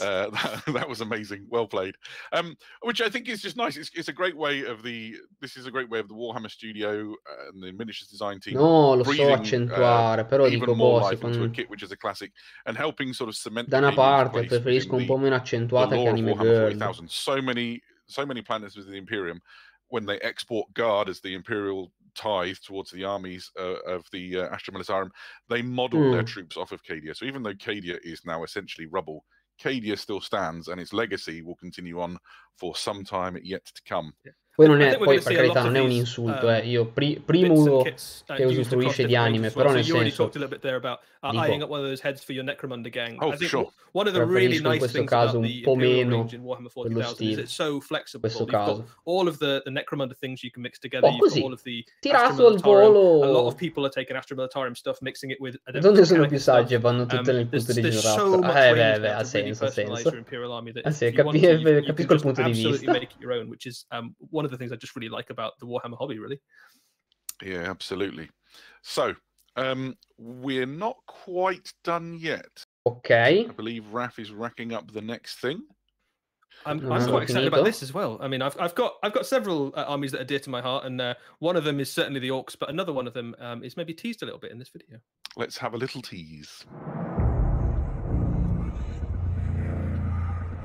uh that, that, was amazing. Well played. Um, which I think is just nice. It's, it's, a great way of the. This is a great way of the Warhammer Studio uh, and the miniatures design team. No, lo so accentuare, però even dico more life con... into a kit, which is a classic, and helping sort of cement. Da una parte preferisco un po' meno accentuata che Anime Warhammer Girl. so many, so many planets with the Imperium when they export guard as the imperial tithe towards the armies uh, of the uh, Astra Militarum, they model mm. their hmm. troops off of Cadia. So even though Cadia is now essentially rubble, Cadia still stands, and its legacy will continue on for some time yet to come. Yeah. Poi, non eh, è, poi per carità, non è un insulto. eh. eh. Io pri- primo che eh, usufruisce di anime, però nel senso... About, uh, dico, oh, really nice in questo caso un po' meno quello stile. in questo caso. All Oh, così. Tirato al volo! A lot Donde sono più sagge vanno tutte um, nel punto di giro. eh, beh, beh, ha senso, ha senso. Ah capisco il punto di vista. of the things I just really like about the Warhammer hobby, really. Yeah, absolutely. So um, we're not quite done yet. Okay. I believe Raph is racking up the next thing. I'm, I'm quite excited about this as well. I mean, I've, I've got I've got several uh, armies that are dear to my heart, and uh, one of them is certainly the orcs, but another one of them um, is maybe teased a little bit in this video. Let's have a little tease.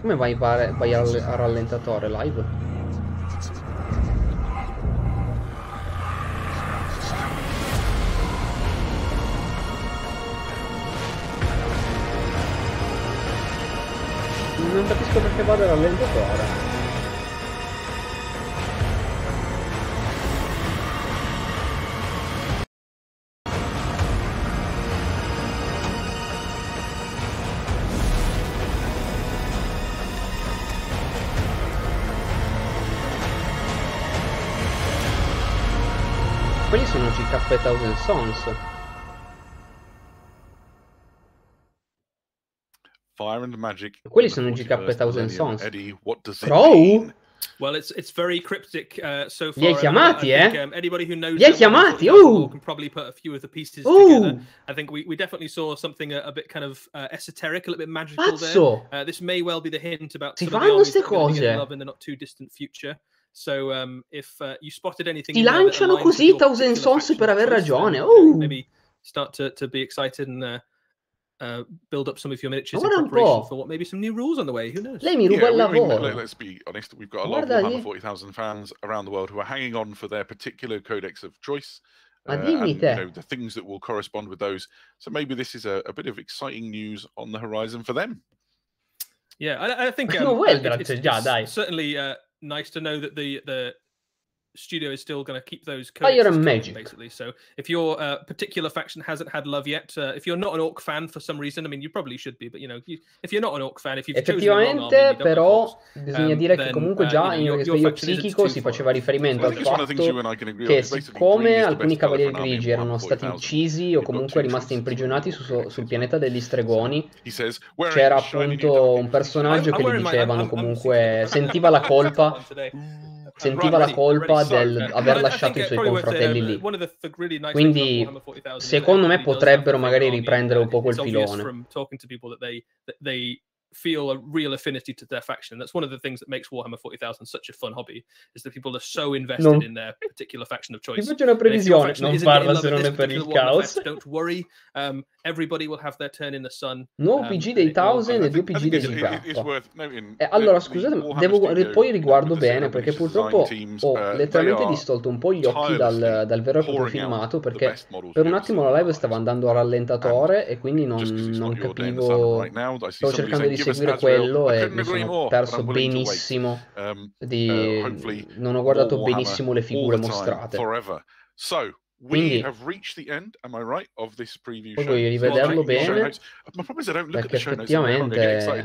Come vai, va- vai al rallentatore live? non capisco perché vado rallentatore. Quelli sono circa 3000 sons. Fire and Magic. Quelli sono GK Thousand Songs. Eddie, what does it mean? Well, it's it's very cryptic uh, so far. Li hai chiamati, I, think, eh? Um, anybody who knows li hai chiamati, oh! can probably put a few of the pieces Ooh. together. I think we, we definitely saw something a, a bit kind of uh, esoteric, a little bit magical Pazzo. there. Uh, this may well be the hint about Ti some of the armies that love in the not too distant future. So um, if uh, you spotted anything, ti lanciano così Thousand Sons per aver um, ragione. Oh! Maybe start to, to be excited and. Uh, uh, build up some of your miniatures in preparation for what maybe some new rules on the way. Who knows? Let me yeah, we, mean, let, us be honest. We've got a lot of Warhammer 40,000 fans around the world who are hanging on for their particular codex of choice. Uh, and, you know, the things that will correspond with those. So maybe this is a, a bit of exciting news on the horizon for them. Yeah, I, I think um, no, it's, it's certainly uh, nice to know that the the studio is still going to keep those codes. Oh, you're a magic. Basically, so if your uh, particular faction hasn't had love yet, uh, if you're not an orc fan for some reason, I mean, you probably should be, but you know, you, if you're not an orc fan, if you've Effettivamente, army, però, like bisogna um, dire che comunque uh, già uh, you know, in risveglio psichico si faceva riferimento well, al fatto che siccome alcuni cavalieri grigi erano stati uccisi o comunque rimasti imprigionati su, sul pianeta degli stregoni, c'era appunto un personaggio che gli dicevano comunque sentiva la colpa sentiva la colpa dell'aver lasciato i suoi confratelli lì. Quindi, secondo me, potrebbero magari riprendere un po' quel filone feel a real affinity to their faction. That's one of the things that makes Warhammer 40,000 such a fun hobby is that people are so invested no. in their particular faction of choice. una previsione, non parla se non è per il caos. Effect, don't worry, um, everybody will have their turn in the sun. No um, PG dei Thousand e due PG dei Zimbabwe. Eh, allora, scusate, devo, poi riguardo bene perché purtroppo ho uh, letteralmente distolto un po' gli occhi dal, dal vero e proprio filmato perché per un attimo la live stava andando a rallentatore e quindi non, non capivo, stavo cercando di seguire quello e mi sono perso benissimo ehm, di... Eh, non ho guardato benissimo le figure mostrate. Quindi, right, voglio rivederlo bene, perché effettivamente...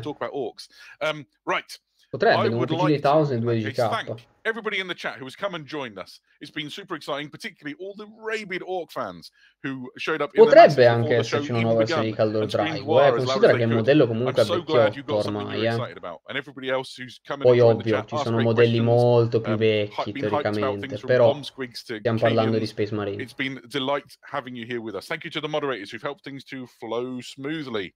I would like 1000-2K. Everybody in the chat who has come and joined us, it's been super exciting, particularly all the rabid Orc fans who showed up. Potrebbe anche esserci una nuova versione di Caldor Drive, eh, considera che il modello comunque è vecchiotto ormai. Eh. Poi ovvio, ci sono modelli um, molto più vecchi teoricamente, però stiamo parlando di Space Marine. It's been a delight having you here with us. Thank you to the moderators who've helped things to flow smoothly.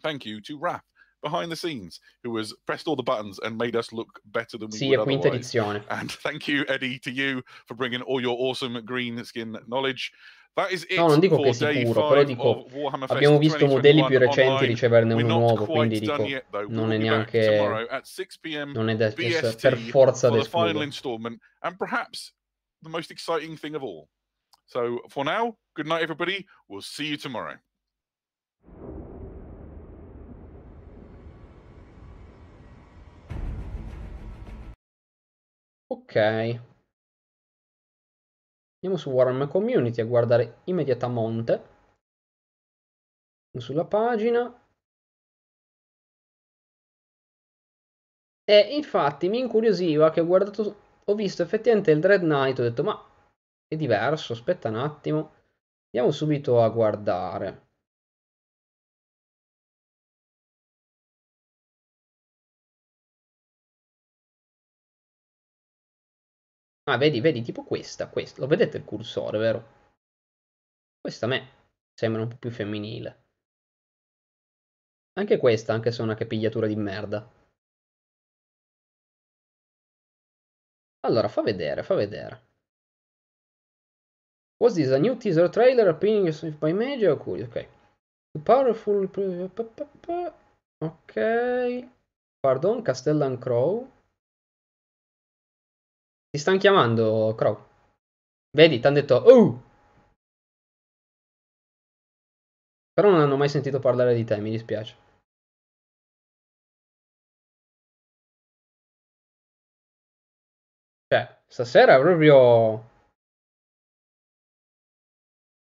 Thank you to Raph behind the scenes who has pressed all the buttons and made us look better than we sì, would quinta otherwise. Edizione. And thank you, Eddie, to you for bringing all your awesome green skin knowledge. No, non dico che è sicuro, però dico abbiamo visto modelli più recenti riceverne uno nuovo, quindi dico non è neanche non è per forza And perhaps the most exciting thing of all. So for now, good night everybody. We'll see you tomorrow. Ok. Andiamo su Warm Community a guardare immediatamente. Sulla pagina. E infatti mi incuriosiva che ho guardato, ho visto effettivamente il Dread Knight, ho detto ma è diverso, aspetta un attimo. Andiamo subito a guardare. Ah, vedi, vedi, tipo questa, questa. Lo vedete il cursore, vero? Questa a me sembra un po' più femminile. Anche questa, anche se è una capigliatura di merda. Allora, fa vedere, fa vedere. Was this a new teaser trailer appearing by Major? Ok. ok. Powerful... Ok. Pardon, Castellan Crow. Ti stanno chiamando, Crow. Vedi, ti hanno detto... Oh! Però non hanno mai sentito parlare di te, mi dispiace. Cioè, stasera è proprio...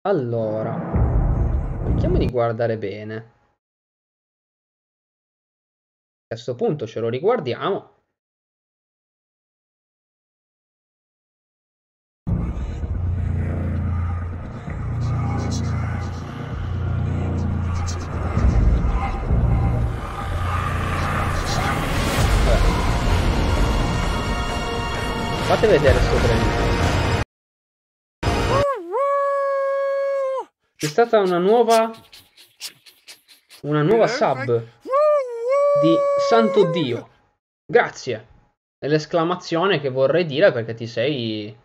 Allora, cerchiamo di guardare bene. A questo punto ce lo riguardiamo Fate vedere sopra lì. C'è stata una nuova... Una nuova sub. Di santo Dio. Grazie. È l'esclamazione che vorrei dire perché ti sei...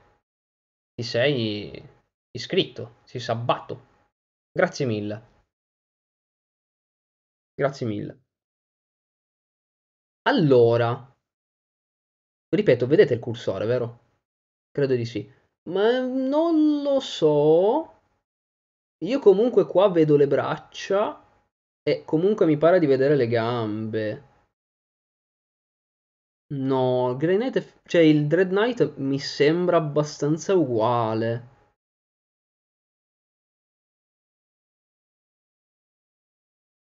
Ti sei... Iscritto. si sabbato. Grazie mille. Grazie mille. Allora, Ripeto, vedete il cursore, vero? Credo di sì. Ma mm, non lo so. Io comunque qua vedo le braccia e comunque mi pare di vedere le gambe. No, il Grey Knight, cioè il Dread Knight mi sembra abbastanza uguale.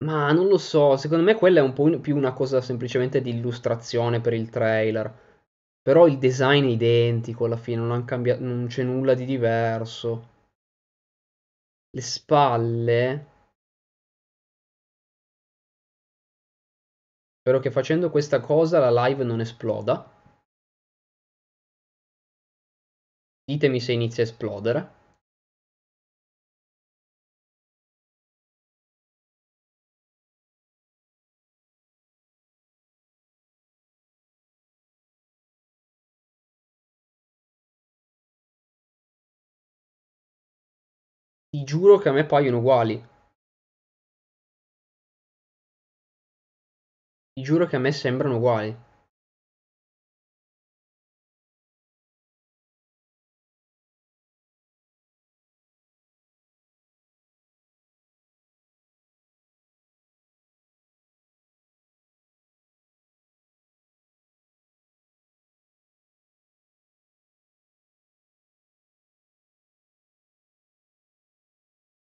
Ma non lo so, secondo me quella è un po' più una cosa semplicemente di illustrazione per il trailer. Però il design è identico alla fine, non, han cambiato, non c'è nulla di diverso. Le spalle... Spero che facendo questa cosa la live non esploda. Ditemi se inizia a esplodere. giuro che a me paiono uguali. Ti giuro che a me sembrano uguali.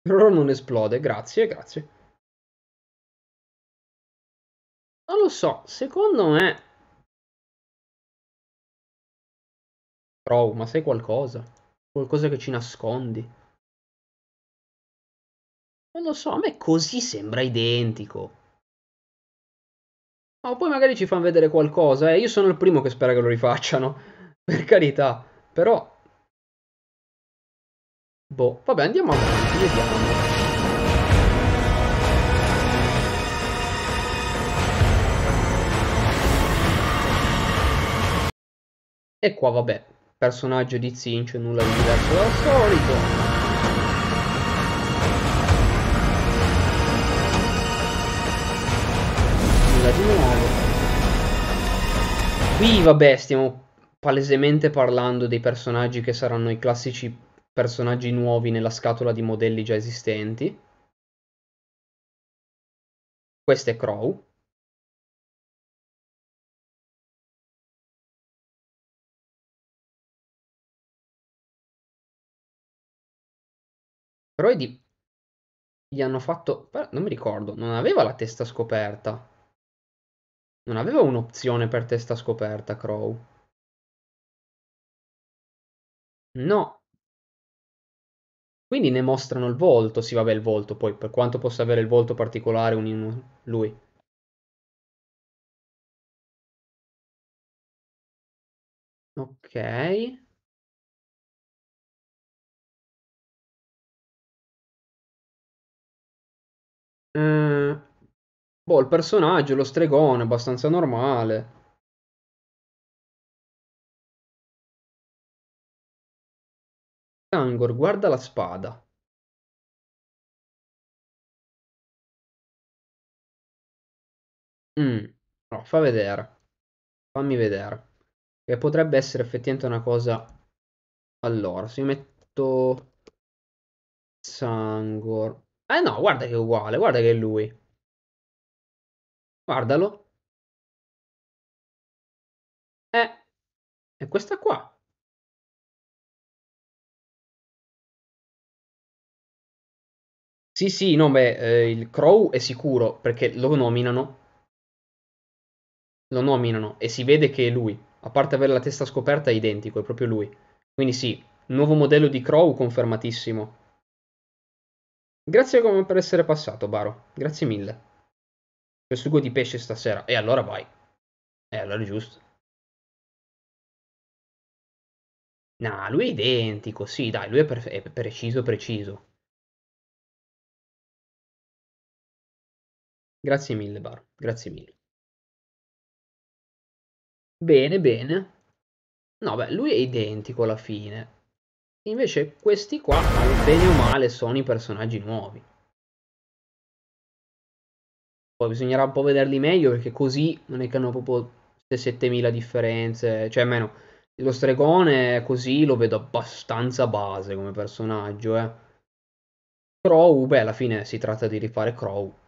Però non esplode, grazie, grazie. Non lo so, secondo me... Bro, ma sai qualcosa? Qualcosa che ci nascondi? Non lo so, a me così sembra identico. Ma poi magari ci fanno vedere qualcosa, eh. Io sono il primo che spera che lo rifacciano. Per carità. Però Boh, vabbè, andiamo avanti, vediamo. E qua vabbè, personaggio di Zincio, nulla di diverso dal solito. Nulla di nuovo. Qui vabbè, stiamo palesemente parlando dei personaggi che saranno i classici personaggi nuovi nella scatola di modelli già esistenti. Questo è Crow. Però è di... gli hanno fatto... Non mi ricordo, non aveva la testa scoperta. Non aveva un'opzione per testa scoperta, Crow. No, quindi ne mostrano il volto, sì vabbè il volto poi, per quanto possa avere il volto particolare un in lui. Ok. Mm. Boh, il personaggio, lo stregone, abbastanza normale. Tangor guarda la spada. Mh, mm, no, fa vedere. Fammi vedere. Che potrebbe essere effettivamente una cosa... Allora, se metto... Sangor... Eh no, guarda che è uguale, guarda che è lui. Guardalo. Eh, è questa qua. Sì, sì, no, beh, eh, il Crow è sicuro perché lo nominano. Lo nominano e si vede che è lui. A parte avere la testa scoperta, è identico, è proprio lui. Quindi sì, nuovo modello di Crow confermatissimo. Grazie come per essere passato, Baro. Grazie mille. Per sugo di pesce stasera. E allora vai. E eh, allora è giusto. No, nah, lui è identico, sì, dai, lui è, pre- è preciso, preciso. Grazie mille, Baro, grazie mille. Bene, bene. No, beh, lui è identico alla fine. Invece questi qua, bene o male, sono i personaggi nuovi. Poi bisognerà un po' vederli meglio perché così non è che hanno proprio 7000 differenze, cioè almeno, Lo stregone così lo vedo abbastanza base come personaggio, eh. Crow, beh, alla fine si tratta di rifare Crow.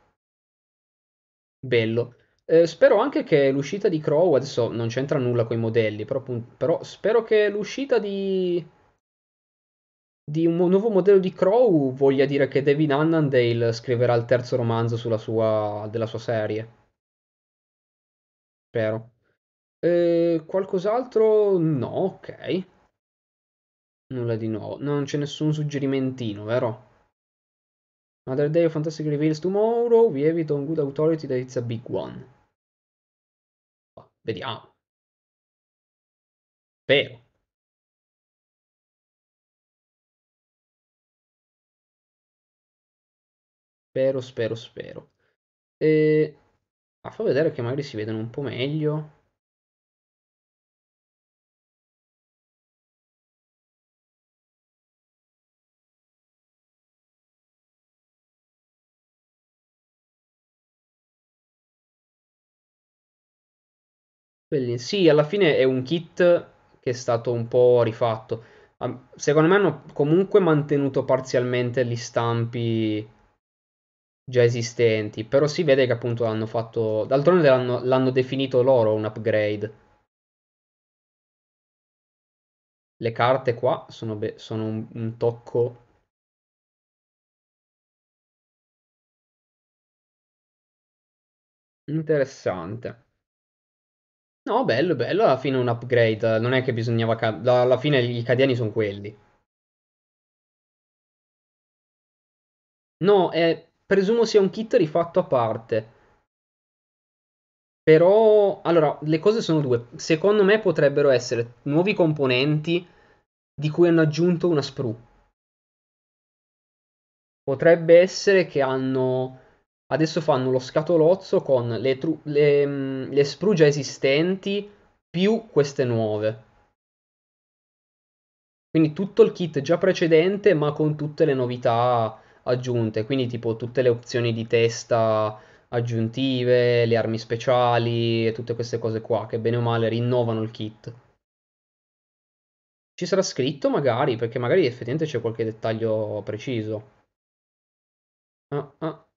Bello. Ehm, spero anche che l'uscita di Crow, adesso non c'entra nulla con i modelli, però però spero che l'uscita di di un nuovo modello di Crow voglia dire che David Annandale scriverà il terzo romanzo sulla sua della sua serie. Spero. Ehm, qualcos'altro? No, ok. Nulla di nuovo. Non c'è nessun suggerimentino, vero? Another day of fantastic reveals tomorrow. We have it on good authority that it's a big one. Ah, vediamo. Spero. Spero, spero, spero. E... Ah, fa vedere che magari si vedono un po' meglio. Bellissimo. Sì, alla fine è un kit che è stato un po' rifatto. Secondo me hanno comunque mantenuto parzialmente gli stampi già esistenti, però si vede che appunto l'hanno fatto... D'altronde l'hanno, l'hanno definito loro un upgrade. Le carte qua sono, be- sono un, un tocco interessante. No, bello, bello, alla fine un upgrade, non è che bisognava... ca- alla fine gli cadiani sono quelli. No, è- presumo sia un kit rifatto a parte. Però, allora, le cose sono due. Secondo me potrebbero essere nuovi componenti di cui hanno aggiunto una sprue. Potrebbe essere che hanno adesso fanno lo scatolozzo con le, tru- le, mm, le sprugia esistenti più queste nuove. Quindi tutto il kit già precedente ma con tutte le novità aggiunte, quindi tipo tutte le opzioni di testa aggiuntive, le armi speciali e tutte queste cose qua che bene o male rinnovano il kit. Ci sarà scritto magari, perché magari effettivamente c'è qualche dettaglio preciso. Ah, ah,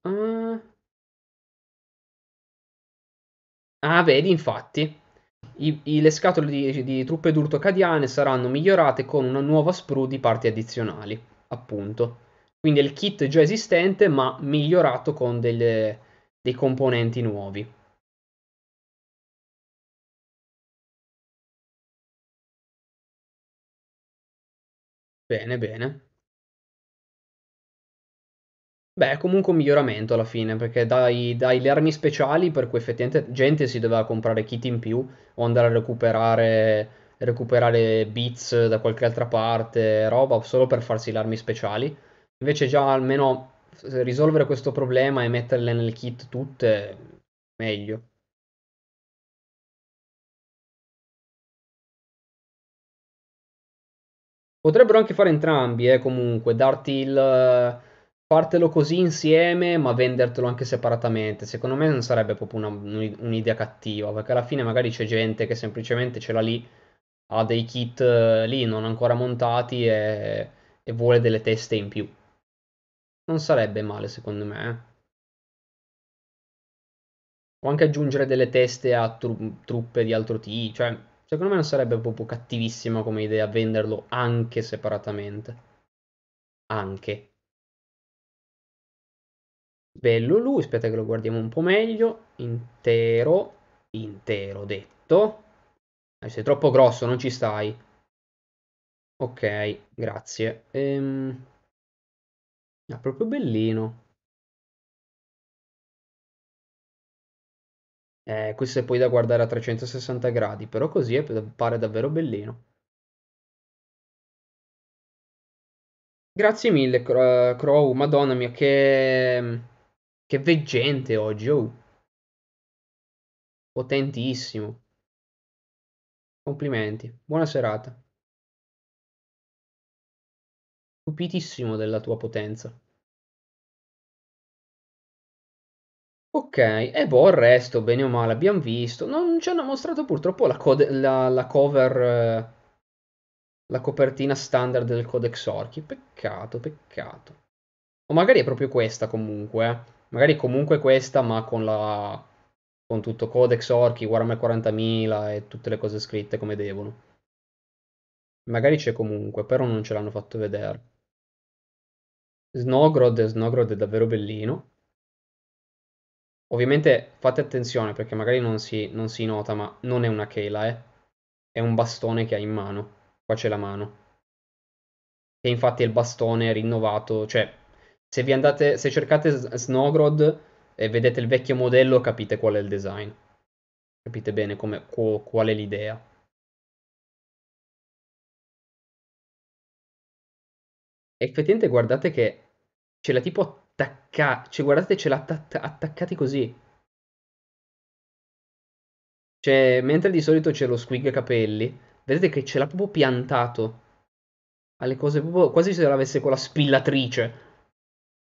Ah, vedi, infatti, i, i, le scatole di, di truppe d'urtocadiane saranno migliorate con una nuova sprue di parti addizionali, appunto. Quindi è il kit già esistente, ma migliorato con delle, dei componenti nuovi. Bene, bene. Beh, è comunque un miglioramento alla fine, perché dai, dai le armi speciali per cui effettivamente gente si doveva comprare kit in più o andare a recuperare, recuperare bits da qualche altra parte, roba, solo per farsi le armi speciali. Invece già almeno risolvere questo problema e metterle nel kit tutte, meglio. Potrebbero anche fare entrambi, eh, comunque, darti il fartelo così insieme, ma vendertelo anche separatamente, secondo me non sarebbe proprio una, un'idea cattiva, perché alla fine magari c'è gente che semplicemente ce l'ha lì, ha dei kit eh, lì non ancora montati e, e vuole delle teste in più. Non sarebbe male, secondo me. Può eh. anche aggiungere delle teste a tru- truppe di altro tipo, cioè, secondo me non sarebbe proprio cattivissima come idea venderlo anche separatamente. Anche. Bello lui, aspetta che lo guardiamo un po' meglio. Intero, intero detto. Eh, sei troppo grosso, non ci stai. Ok, grazie. Ehm... È ah, proprio bellino. Eh, questo è poi da guardare a 360 gradi, però così è, pare davvero bellino. Grazie mille, Crow, Madonna mia, che... Che veggente oggi, oh. Potentissimo. Complimenti. Buona serata. Stupitissimo della tua potenza. Ok, e boh, il resto, bene o male, abbiamo visto. Non ci hanno mostrato purtroppo la, code, la, la cover, eh, la copertina standard del Codex Orchi. Peccato, peccato. O magari è proprio questa comunque, eh magari comunque questa, ma con, la, con tutto Codex Orchi, Warhammer 40.000 e tutte le cose scritte come devono. Magari c'è comunque, però non ce l'hanno fatto vedere. Snogrod, Snogrod è davvero bellino. Ovviamente fate attenzione perché magari non si, non si nota, ma non è una chela, eh. È un bastone che ha in mano. Qua c'è la mano. E infatti è il bastone rinnovato, cioè se, andate, se cercate Snogrod e vedete il vecchio modello, capite qual è il design. Capite bene come, qual è l'idea. effettivamente guardate che ce l'ha tipo attaccata, cioè guardate ce l'ha attac- attaccati così. Cioè, mentre di solito c'è lo squig capelli, vedete che ce l'ha proprio piantato alle cose proprio quasi se l'avesse con la spillatrice.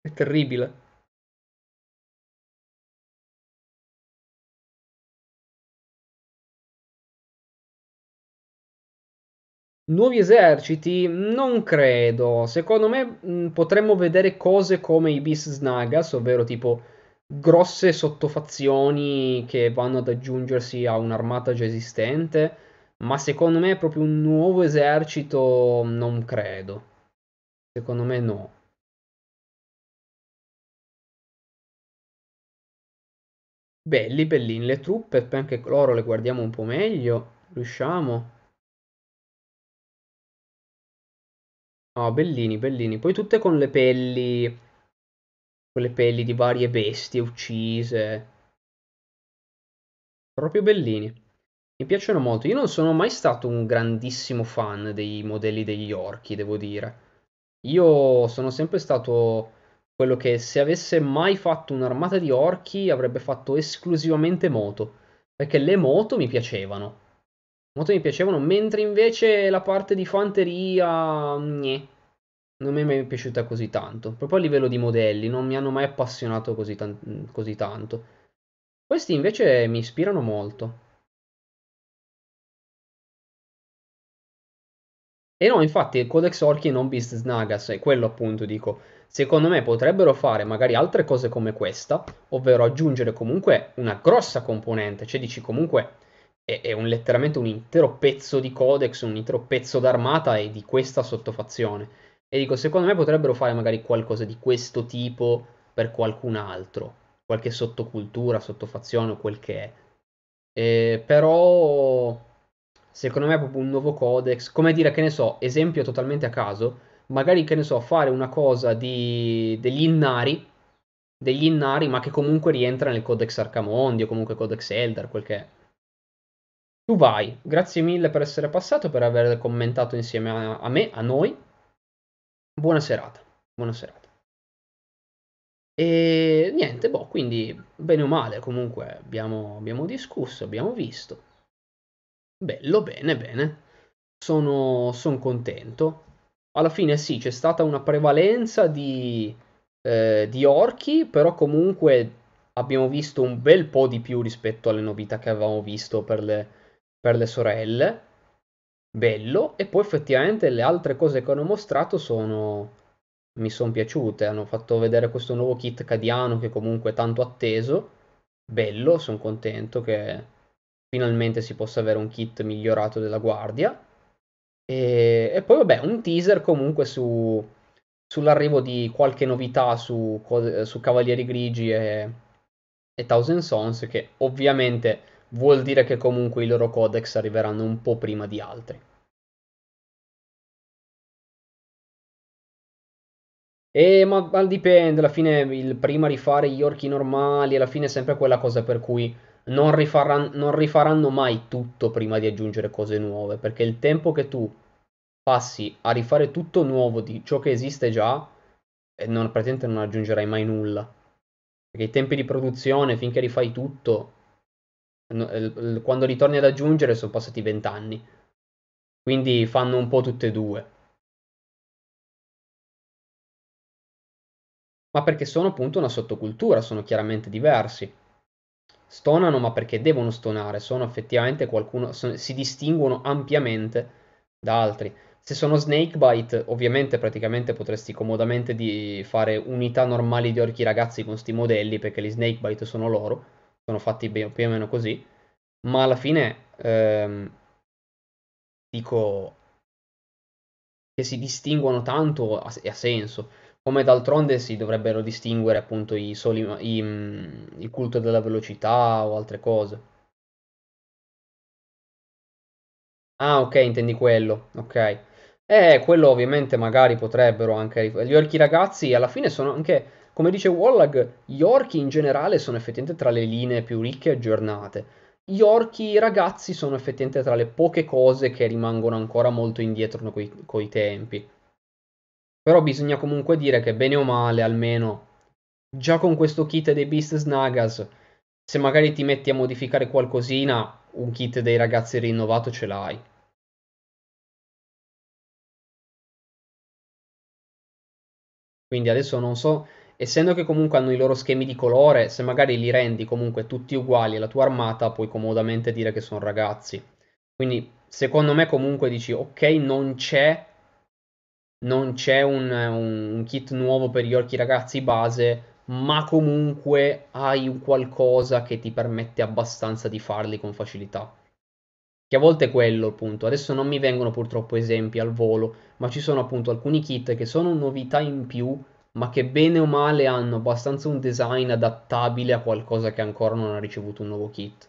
È terribile. Nuovi eserciti? Non credo. Secondo me mh, mm, potremmo vedere cose come i bis snagas, ovvero tipo grosse sottofazioni che vanno ad aggiungersi a un'armata già esistente, ma secondo me proprio un nuovo esercito mm, non credo. Secondo me no. Belli, bellini. Le truppe, anche loro le guardiamo un po' meglio. Riusciamo. Oh, bellini, bellini. Poi tutte con le pelli... Con le pelli di varie bestie uccise. Proprio bellini. Mi piacciono molto. Io non sono mai stato un grandissimo fan dei modelli degli orchi, devo dire. Io sono sempre stato quello che se avesse mai fatto un'armata di orchi avrebbe fatto esclusivamente moto, perché le moto mi piacevano. Le moto mi piacevano, mentre invece la parte di fanteria nie, non mi è mai piaciuta così tanto, proprio a livello di modelli, non mi hanno mai appassionato così, tan- così tanto. Questi invece mi ispirano molto. E no, infatti, il Codex Orchi non Beast Snagas, è quello appunto, dico Secondo me potrebbero fare magari altre cose come questa, ovvero aggiungere comunque una grossa componente, cioè dici comunque è, è un, letteralmente un intero pezzo di codex, un intero pezzo d'armata e di questa sottofazione. E dico, secondo me potrebbero fare magari qualcosa di questo tipo per qualcun altro, qualche sottocultura, sottofazione o quel che è. Eh, però secondo me è proprio un nuovo codex, come dire che ne so, esempio totalmente a caso, magari che ne so, fare una cosa di, degli innari, degli innari, ma che comunque rientra nel Codex Arcamondi o comunque Codex Eldar, quel che è. Tu vai, grazie mille per essere passato, per aver commentato insieme a, a me, a noi. Buona serata, buona serata. E niente, boh, quindi bene o male, comunque abbiamo, abbiamo discusso, abbiamo visto. Bello, bene, bene. Sono, sono contento alla fine sì, c'è stata una prevalenza di, eh, di orchi, però comunque abbiamo visto un bel po' di più rispetto alle novità che avevamo visto per le, per le sorelle. Bello. E poi effettivamente le altre cose che hanno mostrato sono... mi sono piaciute. Hanno fatto vedere questo nuovo kit cadiano che comunque è tanto atteso. Bello, sono contento che finalmente si possa avere un kit migliorato della guardia. E, e poi vabbè, un teaser comunque su, sull'arrivo di qualche novità su, su Cavalieri Grigi e, e Thousand Sons, che ovviamente vuol dire che comunque i loro codex arriveranno un po' prima di altri. E ma, ma dipende, alla fine il prima rifare gli orchi normali, alla fine è sempre quella cosa per cui non rifaranno, non rifaranno mai tutto prima di aggiungere cose nuove, perché il tempo che tu passi a rifare tutto nuovo di ciò che esiste già, eh, non, praticamente non aggiungerai mai nulla. Perché i tempi di produzione, finché rifai tutto, no, quando ritorni ad aggiungere sono passati vent'anni. Quindi fanno un po' tutte e due. Ma perché sono appunto una sottocultura, sono chiaramente diversi stonano ma perché devono stonare, sono effettivamente qualcuno, sono, si distinguono ampiamente da altri. Se sono Snakebite, ovviamente praticamente potresti comodamente fare unità normali di orchi ragazzi con questi modelli, perché gli Snakebite sono loro, sono fatti più o meno così, ma alla fine ehm, dico che si distinguono tanto e ha senso come d'altronde si dovrebbero distinguere appunto i soli, i, mm, il culto della velocità o altre cose. Ah, ok, intendi quello, ok. Eh, quello ovviamente magari potrebbero anche... Gli orchi ragazzi alla fine sono anche, come dice Wallag, gli orchi in generale sono effettivamente tra le linee più ricche e aggiornate. Gli orchi ragazzi sono effettivamente tra le poche cose che rimangono ancora molto indietro coi, coi tempi. Però bisogna comunque dire che bene o male, almeno già con questo kit dei Beast Snagas, se magari ti metti a modificare qualcosina, un kit dei ragazzi rinnovato ce l'hai. Quindi adesso non so, essendo che comunque hanno i loro schemi di colore, se magari li rendi comunque tutti uguali alla tua armata, puoi comodamente dire che sono ragazzi. Quindi secondo me comunque dici ok, non c'è non c'è un, un kit nuovo per gli orchi ragazzi base, ma comunque hai un qualcosa che ti permette abbastanza di farli con facilità. Che a volte è quello appunto. Adesso non mi vengono purtroppo esempi al volo, ma ci sono appunto alcuni kit che sono novità in più, ma che bene o male hanno abbastanza un design adattabile a qualcosa che ancora non ha ricevuto un nuovo kit.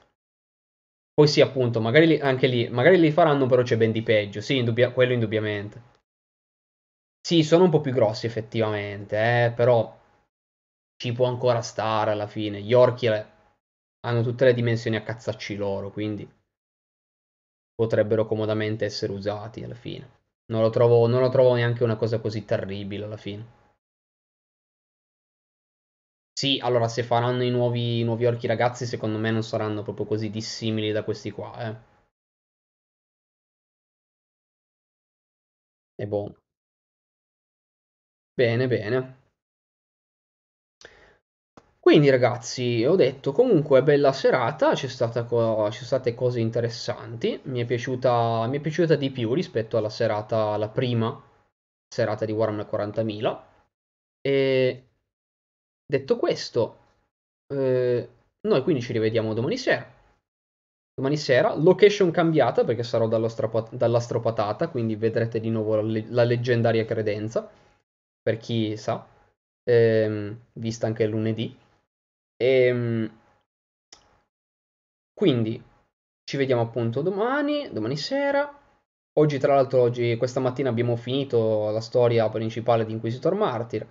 Poi sì, appunto, magari li, anche lì, magari li faranno, però c'è ben di peggio. Sì, indubbia- quello indubbiamente. Sì, sono un po' più grossi effettivamente, eh, però ci può ancora stare alla fine. Gli orchi le- eh, hanno tutte le dimensioni a cazzacci loro, quindi potrebbero comodamente essere usati alla fine. Non lo trovo, non lo trovo neanche una cosa così terribile alla fine. Sì, allora se faranno i nuovi, nuovi orchi ragazzi, secondo me non saranno proprio così dissimili da questi qua, eh. E buono. Bene, bene. Quindi ragazzi, ho detto comunque bella serata, c'è stata co c'è state cose interessanti, mi è, piaciuta, mi è piaciuta di più rispetto alla serata, la prima serata di Warhammer 40.000. E detto questo, eh, noi quindi ci rivediamo domani sera. Domani sera, location cambiata perché sarò dall'astropatata, dall quindi vedrete di nuovo la, le la leggendaria credenza per chi sa, ehm, vista anche lunedì. E, ehm, quindi ci vediamo appunto domani, domani sera. Oggi, tra l'altro, oggi, questa mattina abbiamo finito la storia principale di Inquisitor Martyr.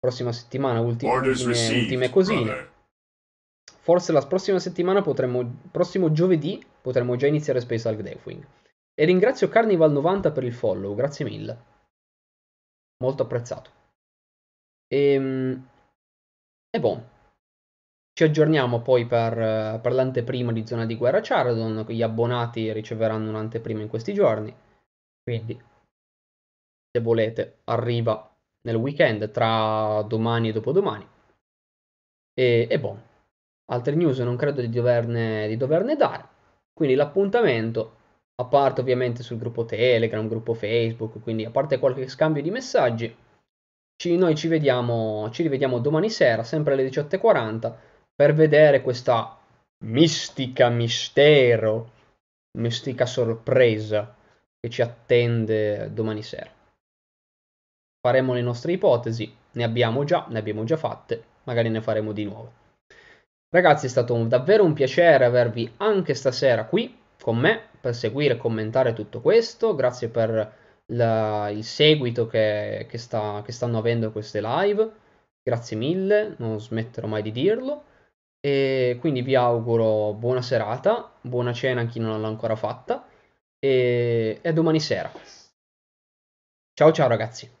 Prossima settimana, ultime, received, ultime cosine. Brother. Forse la prossima settimana potremmo, prossimo giovedì, potremmo già iniziare Space Hulk Deathwing. E ringrazio Carnival90 per il follow, grazie mille molto apprezzato. Ehm, e, e boh, ci aggiorniamo poi per, per l'anteprima di Zona di Guerra Charadon, gli abbonati riceveranno un'anteprima in questi giorni, quindi se volete arriva nel weekend tra domani e dopodomani. E, e boh, altre news non credo di doverne, di doverne dare, quindi l'appuntamento a parte ovviamente sul gruppo Telegram, gruppo Facebook, quindi a parte qualche scambio di messaggi, ci, noi ci, vediamo, ci rivediamo domani sera, sempre alle 18.40, per vedere questa mistica mistero, mistica sorpresa che ci attende domani sera. Faremo le nostre ipotesi, ne abbiamo già, ne abbiamo già fatte, magari ne faremo di nuovo. Ragazzi, è stato davvero un piacere avervi anche stasera qui con me per seguire e commentare tutto questo, grazie per la, il seguito che, che, sta, che stanno avendo queste live, grazie mille, non smetterò mai di dirlo. E quindi vi auguro buona serata, buona cena a chi non l'ha ancora fatta e, e domani sera. Ciao ciao ragazzi.